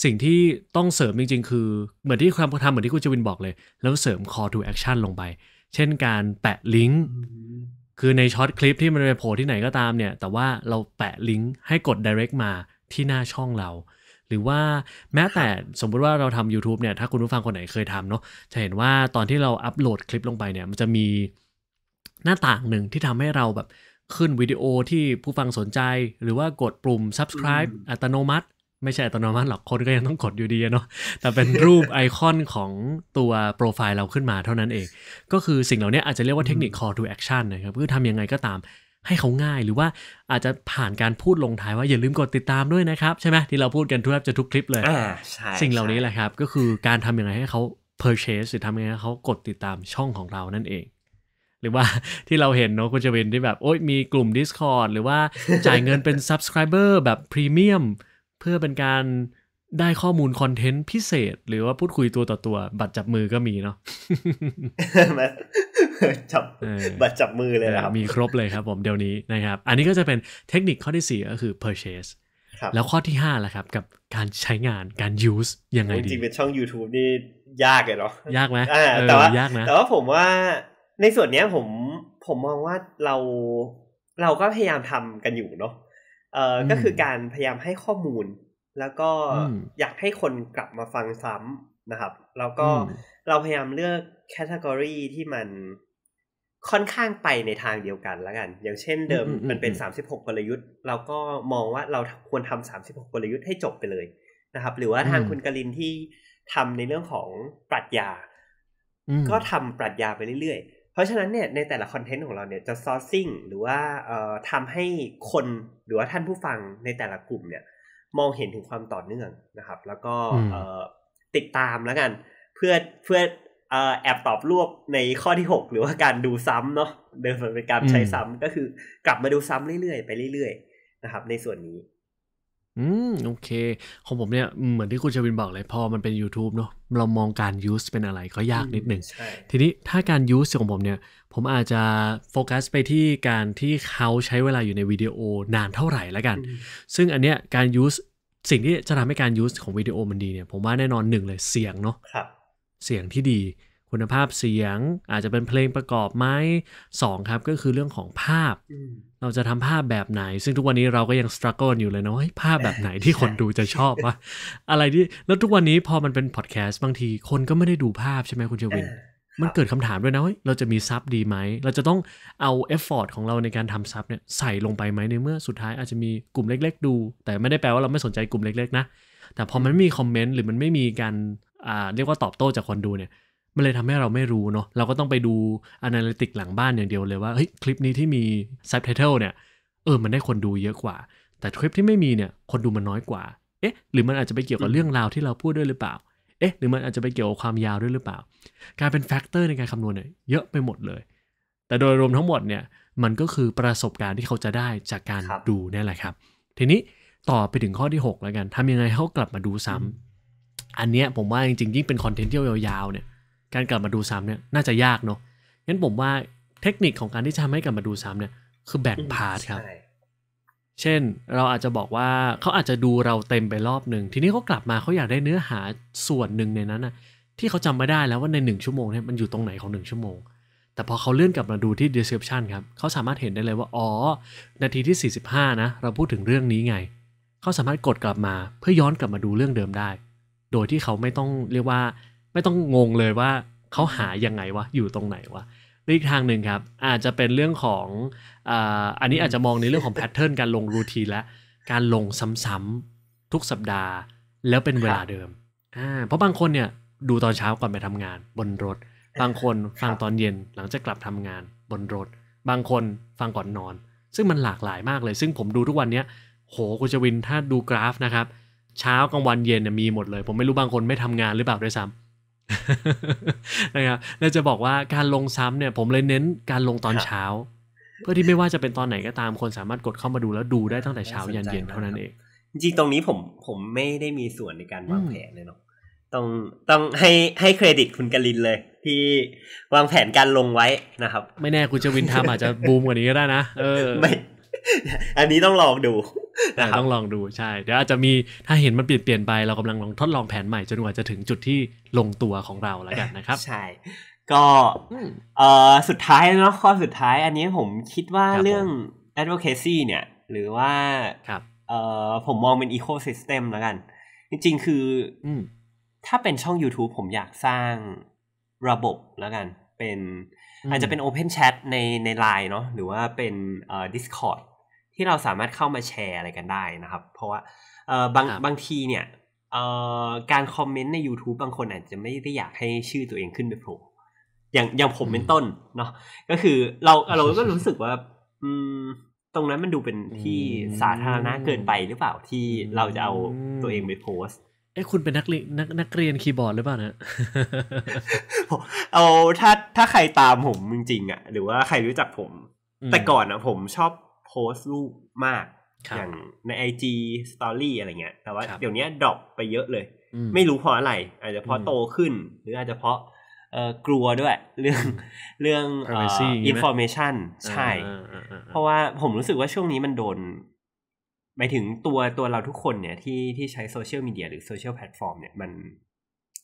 [SPEAKER 1] สิ่งที่ต้องเสริมจริง ๆ คือ เหมือนที่ความทำเหมือนที่คุณชวินบอกเลย แล้วเสริม call to action ลงไป เช่นการแปะลิงก์ คือในช็อตคลิปที่มันไปโผล่ที่ไหนก็ตามเนี่ยแต่ว่าเราแปะลิงก์ให้กด direct มาที่หน้าช่องเราหรือว่าแม้แต่สมมุติว่าเราทำ YouTube เนี่ยถ้าคุณผู้ฟังคนไหนเคยทำเนาะจะเห็นว่าตอนที่เราอัปโหลดคลิปลงไปเนี่ยมันจะมีหน้าต่างหนึ่งที่ทำให้เราแบบขึ้นวิดีโอที่ผู้ฟังสนใจหรือว่ากดปุ่ม subscribe อัตโนมัติ ไม่ใช่อัตโนมัติหรอกคนก็ยังต้องกดอยู่ดีเนาะแต่เป็นรูปไอคอนของตัวโปรไฟล์เราขึ้นมาเท่านั้นเอง ก็คือสิ่งเหล่านี้อาจจะเรียกว่าเทคนิค call to action นะครับคือทำยังไงก็ตามให้เขาง่ายหรือว่าอาจจะผ่านการพูดลงท้ายว่าอย่าลืมกดติดตามด้วยนะครับใช่ไหมที่เราพูดกันทุกจะทุกคลิปเลยสิ่งเหล่านี้แหละครับ ก็คือการทำยังไงให้เขา purchase หรือทำยังไงให้เขากดติดตามช่องของเรานั่นเอง หรือว่าที่เราเห็นเนาะคุณจะเป็นที่แบบ โอ้ยมีกลุ่ม Discord หรือว่าจ่ายเงินเป็น subscriber แบบพรีเมียมเพื่อเป็นการได้ข้อมูลคอนเทนต์พิเศษ หรือว่าพูดคุยตัวต่อตัวบัตรจับมือก็มีเนาะจับบัตรจับมือเลยนะครับ มีครบเลยครับผมเดี๋ยวนี้นะครับ อันนี้ก็จะเป็นเทคนิคข้อที่4ก็คือ purchase แล้วข้อที่5ล่ะครับ กับการใช้งานการ use ยังไงดีจริง
[SPEAKER 2] เป็นช่อง YouTube นี่ยากเลยเนาะยากไหมแต่ว่ายากนะแต่ว่าผมว่าในส่วนเนี้ยผมผมมองว่าเรา เราก็พยายามทำกันอยู่เนาะเออก็คือการพยายามให้ข้อมูล แล้วก็อยากให้คนกลับมาฟังซ้ำนะครับแล้วก็เราพยายามเลือกแคตตากรีที่มันค่อนข้างไปในทางเดียวกันแล้วกัน อย่างเช่น เดิมมันเป็น36กลยุทธ์เราก็มองว่าเราควรทำ36กลยุทธ์ให้จบไปเลยนะครับ หรือว่าทางคุณกลินที่ทำในเรื่องของปรัชญา ก็ทำปรัชญาไปเรื่อยๆ เพราะฉะนั้นเนี่ยในแต่ละคอนเทนต์ของเราเนี่ยจะซอร์ซิ่งหรือว่าทำให้คนหรือว่าท่านผู้ฟังในแต่ละกลุ่มเนี่ยมองเห็นถึงความต่อเนื่องนะครับ แล้วก็ติดตามแล้วกันเพื่อเพื่อแอบตอบรวบในข้อที่หกหรือว่าการดูซ้ำเนาะเดิมมันเป็นการใช้ซ้ำก็คือ กลับมาดูซ้ำเรื่อยๆ ไปเรื่อยๆ นะครับ ในส่วนนี้
[SPEAKER 1] อืมโอเค ของผมเนี่ย เหมือนที่คุณชวินบอกเลยพอมันเป็น YouTube เนาะเรามองการ use เป็นอะไรก็ยากนิดหนึ่งทีนี้ถ้าการ use ของผมเนี่ย ผมอาจจะโฟกัสไปที่การที่เขาใช้เวลาอยู่ในวิดีโอนานเท่าไหร่แล้วกัน ซึ่งอันเนี้ยการ use สิ่งที่จะทำให้การ use ของวิดีโอมันดีเนี่ย ผมว่าแน่นอนหนึ่งเลยเสียงเนาะเสียงที่ดี คุณภาพเสียงอาจจะเป็นเพลงประกอบไหมสองครับก็คือเรื่องของภาพ เราจะทำภาพแบบไหน ซึ่งทุกวันนี้เราก็ยังสครัลเกิลอยู่เลยนะเ่าภาพแบบไหนที่คนดูจะชอบวะอะไรที่แล้วทุกวันนี้พอมันเป็นพอดแคสต์บางทีคนก็ไม่ได้ดูภาพใช่ไหมคุณเชวิน มันเกิดคำถามด้วยนะเราจะมีซับดีไหมเราจะต้องเอาเอฟฟอร์ตของเราในการทำซับเนี่ยใส่ลงไปไหมในเมื่อสุดท้ายอาจจะมีกลุ่มเล็ก ๆ ดู แต่ไม่ได้แปลว่าเราไม่สนใจกลุ่มเล็กๆนะแต่พอมันไม่มีคอมเมนต์หรือมันไม่มีการอ่าเรียกว่าตอบโต้จากคนดูเนี่ยมันเลยทำให้เราไม่รู้เนาะเราก็ต้องไปดูอนาลิติกหลังบ้านอย่างเดียวเลยว่าเฮ้ยคลิปนี้ที่มีซับไตเติลเนี่ยเออมันได้คนดูเยอะกว่า แต่คลิปที่ไม่มีเนี่ยคนดูมันน้อยกว่า เอ๊ะหรือมันอาจจะไปเกี่ยวกับเรื่องราวที่เราพูดด้วยหรือเปล่าเอ๊ะหรือมันอาจจะไปเกี่ยวกับความยาวด้วยหรือเปล่าการเป็นแฟกเตอร์ในการคำนวณเนี่ยเยอะไปหมดเลย แต่โดยรวมทั้งหมดเนี่ยมันก็คือประสบการณ์ที่เขาจะได้จากการดูนี่แหละครับ ทีนี้ต่อไปถึงข้อที่ 6 แล้วกัน ทำยังไงเขากลับมาดูซ้ำอันเนี้ยผมว่าจริงๆยิ่งเป็นคอนเทนต์ที่ยาวๆเนี่ยการกลับมาดูซ้ำเนี่ยน่าจะยากเนาะงั้นผมว่าเทคนิคของการที่จะทำให้กลับมาดูซ้ำเนี่ยคือแบ่งพาร์ทครับเช่นเราอาจจะบอกว่าเขาอาจจะดูเราเต็มไปรอบหนึ่งทีนี้เขากลับมาเขาอยากได้เนื้อหาส่วนหนึ่งในนั้นนะที่เขาจำาไม่ได้แล้วว่าใน1ชั่วโมงเนี่ยมันอยู่ตรงไหนของ1ชั่วโมงแต่พอเขาเลื่อนกลับมาดูที่ description ครับเขาสามารถเห็นได้เลยว่าอ๋อนาทีที่ 45นะเราพูดถึงเรื่องนี้ไงเขาสามารถกดกลับมาเพื่อย้อนกลับมาดูเรื่องเดิมได้โดยที่เขาไม่ต้องเรียกว่า ไม่ต้องงงเลยว่าเขาหายังไงวะอยู่ตรงไหนวะอีกทางหนึ่งครับ อาจจะเป็นเรื่องของอันนี้อาจจะมองในเรื่องของแพทเทิร์นการลงรูทีและ การลงซ้ำๆทุกสัปดาห์ แล้วเป็นเวลาเดิม เพราะบางคนเนี่ยดูตอนเช้าก่อนไปทำงาน บนรถ บางคนฟังตอนเย็นหลังจากกลับทำงาน บนรถ บางคนฟังก่อนนอน ซึ่งมันหลากหลายมากเลย ซึ่งผมดูทุกวันเนี้ยโหคุณจวินถ้าดูกราฟนะครับเช้ากลางวันเย็นเนี่ยมีหมดเลย ผมไม่รู้บางคนไม่ทำงานหรือเปล่าด้วยซ้ำนะครับเราจะบอกว่าการลงซ้ำเนี่ย ผมเลยเน้นการลงตอนเช้า เพื่อที่ไม่ว่าจะเป็นตอนไหนก็ตามคนสามารถกดเข้ามาดูแล้วดูได้ตั้
[SPEAKER 2] งแต่เช้ายันเย็นเท่านั้นเองจริงตรงนี้ผมผมไม่ได้มีส่วนในการวางแผนเลยเนาะต้องต้องให้ให้เครดิตคุณกลินเลยที่วางแผนการลงไว้นะครับ
[SPEAKER 1] ไม่แน่คุณะวินทำอาจจะบูมกว่านี้ก็ได้นะเออไม่อันนี้ต้องลองดูนะต้องลองดูใช่เดี๋ยวอาจจะมีถ้าเห็นมันเปลี่ยนเปลี่ยนไปเรากำลังลองทดลองแผนใหม่จนกว่า
[SPEAKER 2] จะถึงจุดที่ลงตัวของเราแล้วกันนะครับ ใช่ ก็เออสุดท้ายเนาะข้อสุดท้าย อันนี้ผมคิดว่าเรื่อง advocacy เนี่ย หรือว่าครับเออผมมองเป็น ecosystem แล้วกัน จริงๆคือถ้าเป็นช่อง YouTube ผมอยากสร้างระบบแล้วกัน เป็นอาจจะเป็น Open Chat ในใน Line เนาะหรือว่าเป็นอ Discord ที่เราสามารถเข้ามาแชร์อะไรกันได้นะครับ เพราะว่าบางบางทีเนี่ยการคอมเมนต์ใน YouTube บางคนอาจจะไม่ได้อยากให้ชื่อตัวเองขึ้นไปโผล่อย่างอย่างผมเป็นต้นเนาะก็คือเราเราก็รู้สึกว่าอืมตรงนั้นมันดูเป็นที่สาธารณะเกินไปหรือเปล่าที่เราจะเอาตัวเองไปโพส
[SPEAKER 1] เอ้คุณเป็นนักเรียนนักนักเรียนคีย์บอร์ดหรือเปล่านะ
[SPEAKER 2] เอาถ้าถ้าใครตามผมจริงๆอ่ะ หรือว่าใครรู้จักผม แต่ก่อนอ่ะผมชอบโพสต์รูปมาก อย่างในไอจีสตอรี่อะไรเงี้ย แต่ว่าเดี๋ยวนี้ดรอปไปเยอะเลย ไม่รู้เพราะอะไร อาจจะเพราะโตขึ้น หรืออาจจะเพราะกลัวด้วย เรื่องเรื่องอินโฟเมชันใช่ เพราะว่าผมรู้สึกว่าช่วงนี้มันโดนหมายถึงตัวตัวเราทุกคน เนี่ยที่ที่ใช้โซเชียลมีเดียหรือโซเชียลแพลตฟอร์มเนี่ยมัน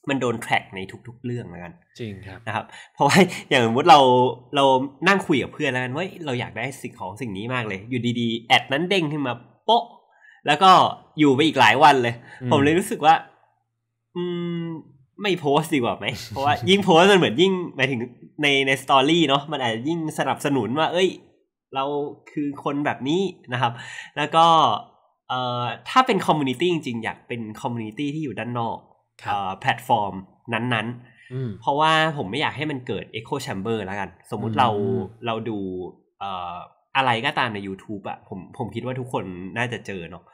[SPEAKER 2] มันโดนแทร็กในทุกๆ เรื่องแล้วกัน จริงครับนะครับเพราะว่าอย่างสมมติเราเรานั่งคุยกับเพื่อนแล้วกันว่าเราอยากได้สิ่งของสิ่งนี้มากเลย อยู่ดีๆ แอดนั้นเด้งขึ้นมาโป๊ะ แล้วก็อยู่ไปอีกหลายวันเลย ผมเลยรู้สึกว่า อืมไม่โพสดีกว่าไหมเพราะว่ายิ่งโพสมันเหมือนยิ่งหมายถึงในในสตอรี่เนาะมันอาจจะยิ่งสนับสนุนว่า เอ้ย เราคือคนแบบนี้นะครับ แล้วก็เอ่อถ้าเป็นคอมมูนิตี้จริงๆอยากเป็นคอมมูนิตี้ที่อยู่ด้านนอกแพลตฟอร์มนั้นๆ เพราะว่าผมไม่อยากให้มันเกิด Echo Chamber แล้วกัน สมมุติเราเราดูอะไรก็ตามใน YouTube อะผมผมคิดว่าทุกคนน่าจะเจอเนาะ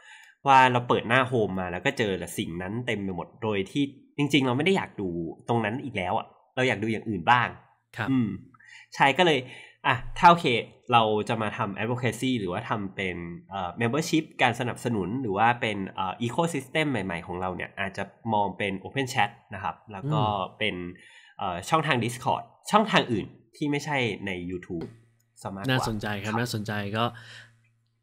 [SPEAKER 2] ว่าเราเปิดหน้าโฮมมาแล้วก็เจอละสิ่งนั้นเต็มไปหมดโดยที่จริง ๆ เราไม่ได้อยากดูตรงนั้นอีกแล้วอะเราอยากดูอย่างอื่นบ้าง ครับอืมใช่ก็เลยอ่ะถ้าโอเคเราจะมาทำ advocacy หรือว่าทำเป็น membership การสนับสนุน หรือว่าเป็น ecosystem ใหม่ ๆของเราเนี่ย อาจจะมองเป็น open chat นะครับ แล้วก็เป็นช่องทาง Discord ช่องทางอื่นที่ไม่ใช่ใน YouTube สมากกว่าน่าสนใจครับน่าสนใจก็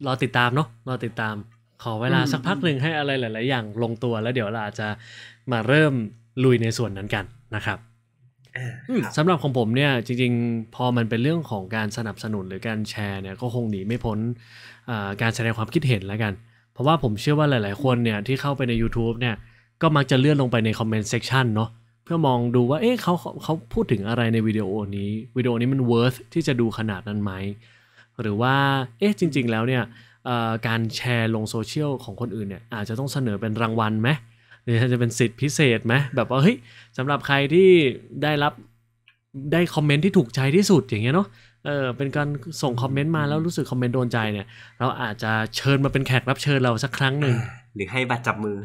[SPEAKER 2] รอติดตามเนาะรอ
[SPEAKER 1] ติดตาม ขอเวลาสักพักหนึ่งให้อะไรหลายๆอย่างลงตัวแล้วเดี๋ยวเราจะมาเริ่มลุยในส่วนนั้นกันนะครับสำหรับของผมเนี่ยจริงๆ พอมันเป็นเรื่องของการสนับสนุนหรือการแชร์เนี่ยก็คงหนีไม่พ้นการแสดงความคิดเห็นแล้วกัน เพราะว่าผมเชื่อว่าหลาย ๆคนเนี่ยที่เข้าไปใน YouTube เนี่ยก็มักจะเลื่อนลงไปในคอมเมนต์เซ็กชันเนาะเพื่อมองดูว่าเอ๊ะเขาเขาพูดถึงอะไรในวิดีโอนี้วิดีโอนี้มัน worth ที่จะดูขนาดนั้นไหม หรือว่าเอ๊ะจริงๆแล้วเนี่ยการแชร์ลงโซเชียลของคนอื่นเนี่ยอาจจะต้องเสนอเป็นรางวัลไหมี่ยจะเป็นสิทธิพิเศษไหมแบบว่าเฮ้ยสำหรับใครที่ได้รับได้คอมเมนต์ที่ถูกใจที่สุดอย่างเงี้ยเนาะเออเป็นการส่งคอมเมนต์มาแล้วรู้สึกคอมเมนต์โดนใจเนี่ย เราอาจจะเชิญมาเป็นแขกรับเชิญเราสักครั้งหนึ่ง
[SPEAKER 2] หรือให้บัตรจับมือ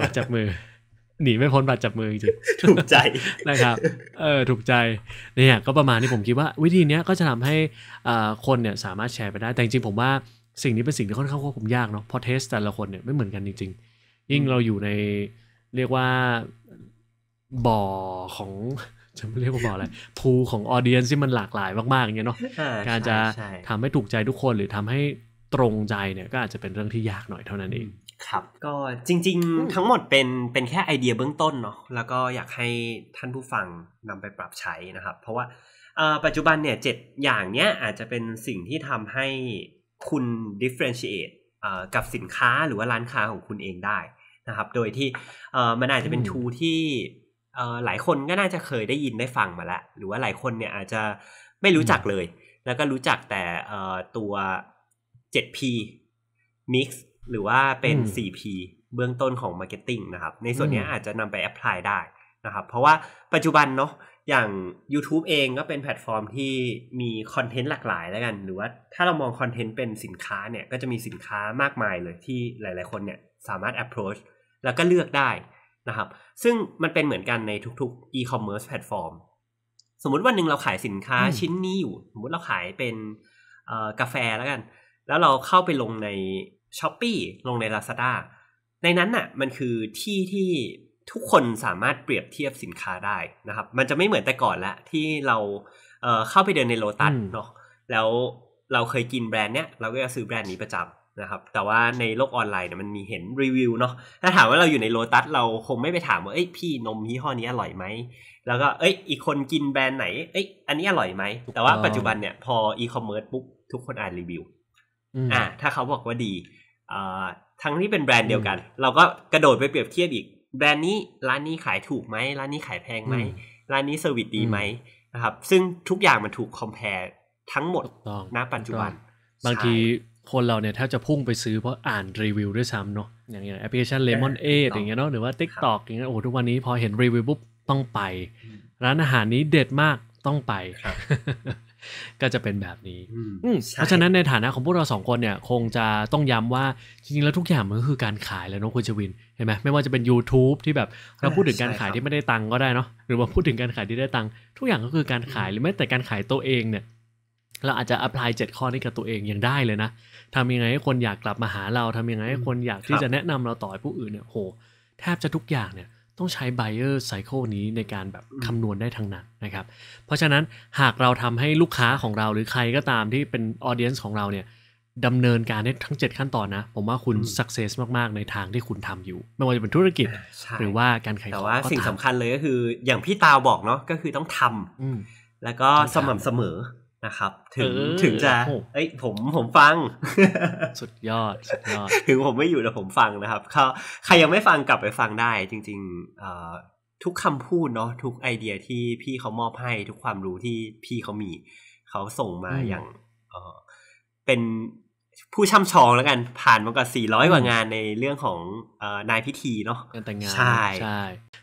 [SPEAKER 1] บัตรจับมือ หนีไม่พ้นบัตรจับมือจริงถูกใจนะครับเออถูกใจเนี่ยก็ประมาณนี้ผมคิดว่า วิธีเนี้ยก็จะทำให้อ่าคนเนี่ยสามารถแชร์ไปได้ แต่จริงผมว่าสิ่งนี้เป็นสิ่งที่ค่อนข้างควบคุมยากเนาะพอเทสแต่ละคนเนี่ยไม่เหมือนกันจริงๆยิ่งเราอยู่ในเรียกว่าบ่อของจะไม่เรียกว่าบ่ออะไรพูของออเดียนที่มันหลากหลายมากๆอย่างเงี้ยเนาะการจะทำให้ถูกใจทุกคนหรือทำให้ตรงใจ
[SPEAKER 2] เนี่ยก็อาจจะเป็นเรื่องที่ยากหน่อยเท่านั้นเองครับก็จริง ๆ ทั้งหมดเป็นเป็นแค่ไอเดียเบื้องต้นเนาะแล้วก็อยากให้ท่านผู้ฟังนำไปปรับใช้นะครับเพราะว่าปัจจุบันเนี่ยเจ็ดอย่างเนี้ยอาจจะเป็นสิ่งที่ทำให้คุณ differentiate กับสินค้าหรือว่าร้านค้าของคุณเองได้นะครับโดยที่มันอาจจะเป็นทูที่หลายคนก็น่าจะเคยได้ยินได้ฟังมาแล้ว หรือว่าหลายคนเนี่ยอาจจะไม่รู้จักเลย แล้วก็รู้จักแต่ตัว 7P Mix หรือว่าเป็น 4P เบื้องต้นของ Marketing นะครับในส่วนนี้อาจจะนำไปแอพพลายได้นะครับ เพราะว่าปัจจุบันเนาะอย่าง YouTube เองก็เป็นแพลตฟอร์มที่มีคอนเทนต์หลากหลายแล้วกัน หรือว่าถ้าเรามองคอนเทนต์เป็นสินค้าเนี่ย ก็จะมีสินค้ามากมายเลยที่หลายๆ คนเนี่ย สามารถ approach แล้วก็เลือกได้นะครับ ซึ่งมันเป็นเหมือนกันในทุกๆ e-commerce แพลตฟอร์มสมมุติวันหนึ่งเราขายสินค้าชิ้นนี้อยู่ สมมติเราขายเป็นกาแฟแล้วกัน แล้วเราเข้าไปลงใน s h อ p e e ลงใน Lazada ในนั้นน่ะมันคือที่ที่ทุกคนสามารถเปรียบเทียบสินค้าได้นะครับ มันจะไม่เหมือนแต่ก่อนละที่เราเเข้าไปเดินในโลตัสเนาะแล้วเราเคยกินแบรนด์เนี้ยเราก็จะซื้อแบรนด์นี้ประจำนะครับ แต่ว่าในโลกออนไลน์เนี่ยมันมีเห็นรีวิวเนาะถ้าถามว่าเราอยู่ในโลตัสเราคงไม่ไปถามว่าเอ้ยพี่นมยี่ห้อนี้อร่อยไหม แล้วก็เอ้ย อีกคนกินแบรนด์ไหนเอ้ยอันนี้อร่อยไหม แต่ว่าปัจจุบันเนี่ยพออีคอมเมิร์ซปุ๊บทุกคนอ่านรีวิวอ่าถ้าเขาบอกว่าดีอ่าทั้งที่เป็นแบรนด์เดียวกัน เราก็กระโดดไปเปรียบเทียบอีกแบรนด์นี้ร้านนี้ขายถูกไหม ร้านนี้ขายแพงไหมร้านนี้เซอร์วิสดีไหมนะครับ ซึ่งทุกอย่างมันถูกคอมเพลทั้งหมดณปัจจุบัน บางที
[SPEAKER 1] คนเราเนี่ยแทบจะพุ่งไปซื้อเพราะอ่านรีวิวด้วยซ้ำเนาะ
[SPEAKER 2] อย่างเงี้ยแอปพลิเคชันเลมอนเออย่างเงี้ยเนาะหรือว่า t i k t o กอย่างเง
[SPEAKER 1] ี้ยโอ้ทุกวันนี้พอเห็นรีวิวปุ๊บต้องไป ร้านอาหารนี้เด็ดมากต้องไปก็จะเป็นแบบนี้ เพราะฉะนั้นในฐานะของพวกเราสองคนเนี่ย คงจะต้องย้ำว่าจริงๆแล้วทุกอย่างมันก็คือการขายแลลวน้องคุณชวินเห็นไหมไม่ว่าจะเป็น YouTube ที่แบบเราพูดถึงการขายที่ไม่ได้ตังก็ได้เนาะหรือว่าพูดถึงการขายที่ได้ตังทุกอย่างก็คือการขายหรือแม้แต่การขายตัวเองเนี่ยเราอาจจะ apply เจ็ดข้อนี้กับตัวเองยังได้เลยนะทำยังไงให้คนอยากกลับมาหาเราทำยังไงให้คนอยากที่จะแนะนำเราต่อให้ผู้อื่นเนี่ยโหแทบจะทุกอย่างเนี่ยต้องใช้ไออร์ไซเคิลนี้ในการแบบคำนวณได้ทั้งนั้นนะครับ เพราะฉะนั้นหากเราทำให้ลูกค้าของเราหรือใครก็ตามที่เป็นออเดียนต์ของเราเนี่ยดำเนินการได้ทั้ง 7 ขั้นตอนนะ ผมว่าคุณสักเซสมาก ๆ ในทางที่คุณทำอยู่ไม่ว่าจะเป็นธุรกิจ หรือว่า
[SPEAKER 2] การขายของแต่ว่าสิ่งสำคัญเลยก็คือ อย่างพี่ตาบอกเนาะก็คือต้องทำแล้วก็สม่ำเสมอนะครับถึงถึงจะ เอ้ยผมผมฟัง สุดยอด สุดยอด ถึงผมไม่อยู่แต่ผมฟังนะครับ ใครยังไม่ฟังกลับไปฟังได้ จริงๆทุกคำพูดเนาะ ทุกไอเดียที่พี่เขามอบให้ ทุกความรู้ที่พี่เขามี เขาส่งมาอย่างเป็นผู้ช่ำชองแล้วกัน ผ่านมากว่า400กว่างานในเรื่องของนายพิธีเนาะ งานแต่งงานใช่ใช่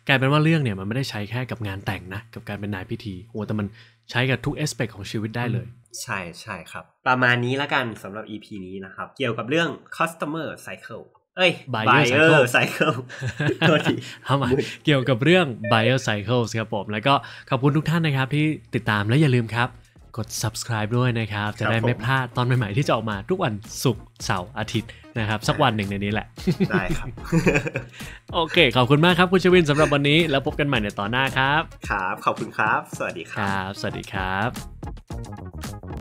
[SPEAKER 1] กลายเป็นว่าเรื่องเนี่ยมันไม่ได้ใช้แค่กับงานแต่งนะ กับการเป็นนายพิธีโอ้แต่มันใช้กับทุกแอ
[SPEAKER 2] สเปกของชีวิตได้เลย ใช่ใช่ครับ ประมาณนี้ละกันสำหรับ EP นี้นะครับ เกี่ยวกับเรื่อง customer cycle เอ้ย buyer cycle ตัวทีทำไม
[SPEAKER 1] เกี่ยวกับเรื่อง buyer cycles ครับผม แล้วก็ขอบคุณทุกท่านนะครับที่ติดตามและอย่าลืมครับกด subscribe ด้วยนะครับ จะได้ไม่พลาดตอนใหม่ ๆ ที่จะออกมาทุกวันศุกร์เสาร์อาทิตย์นะครับ สักวันหนึ่งในนี้แหละ ได้ครับ โอเค ขอบคุณมากครับคุณชวินสำหรับวันนี้แล้วพบกันใหม่ในตอนหน้าครับ ครับ ขอบคุณครับ สวัสดีครับ สวัสดีครับ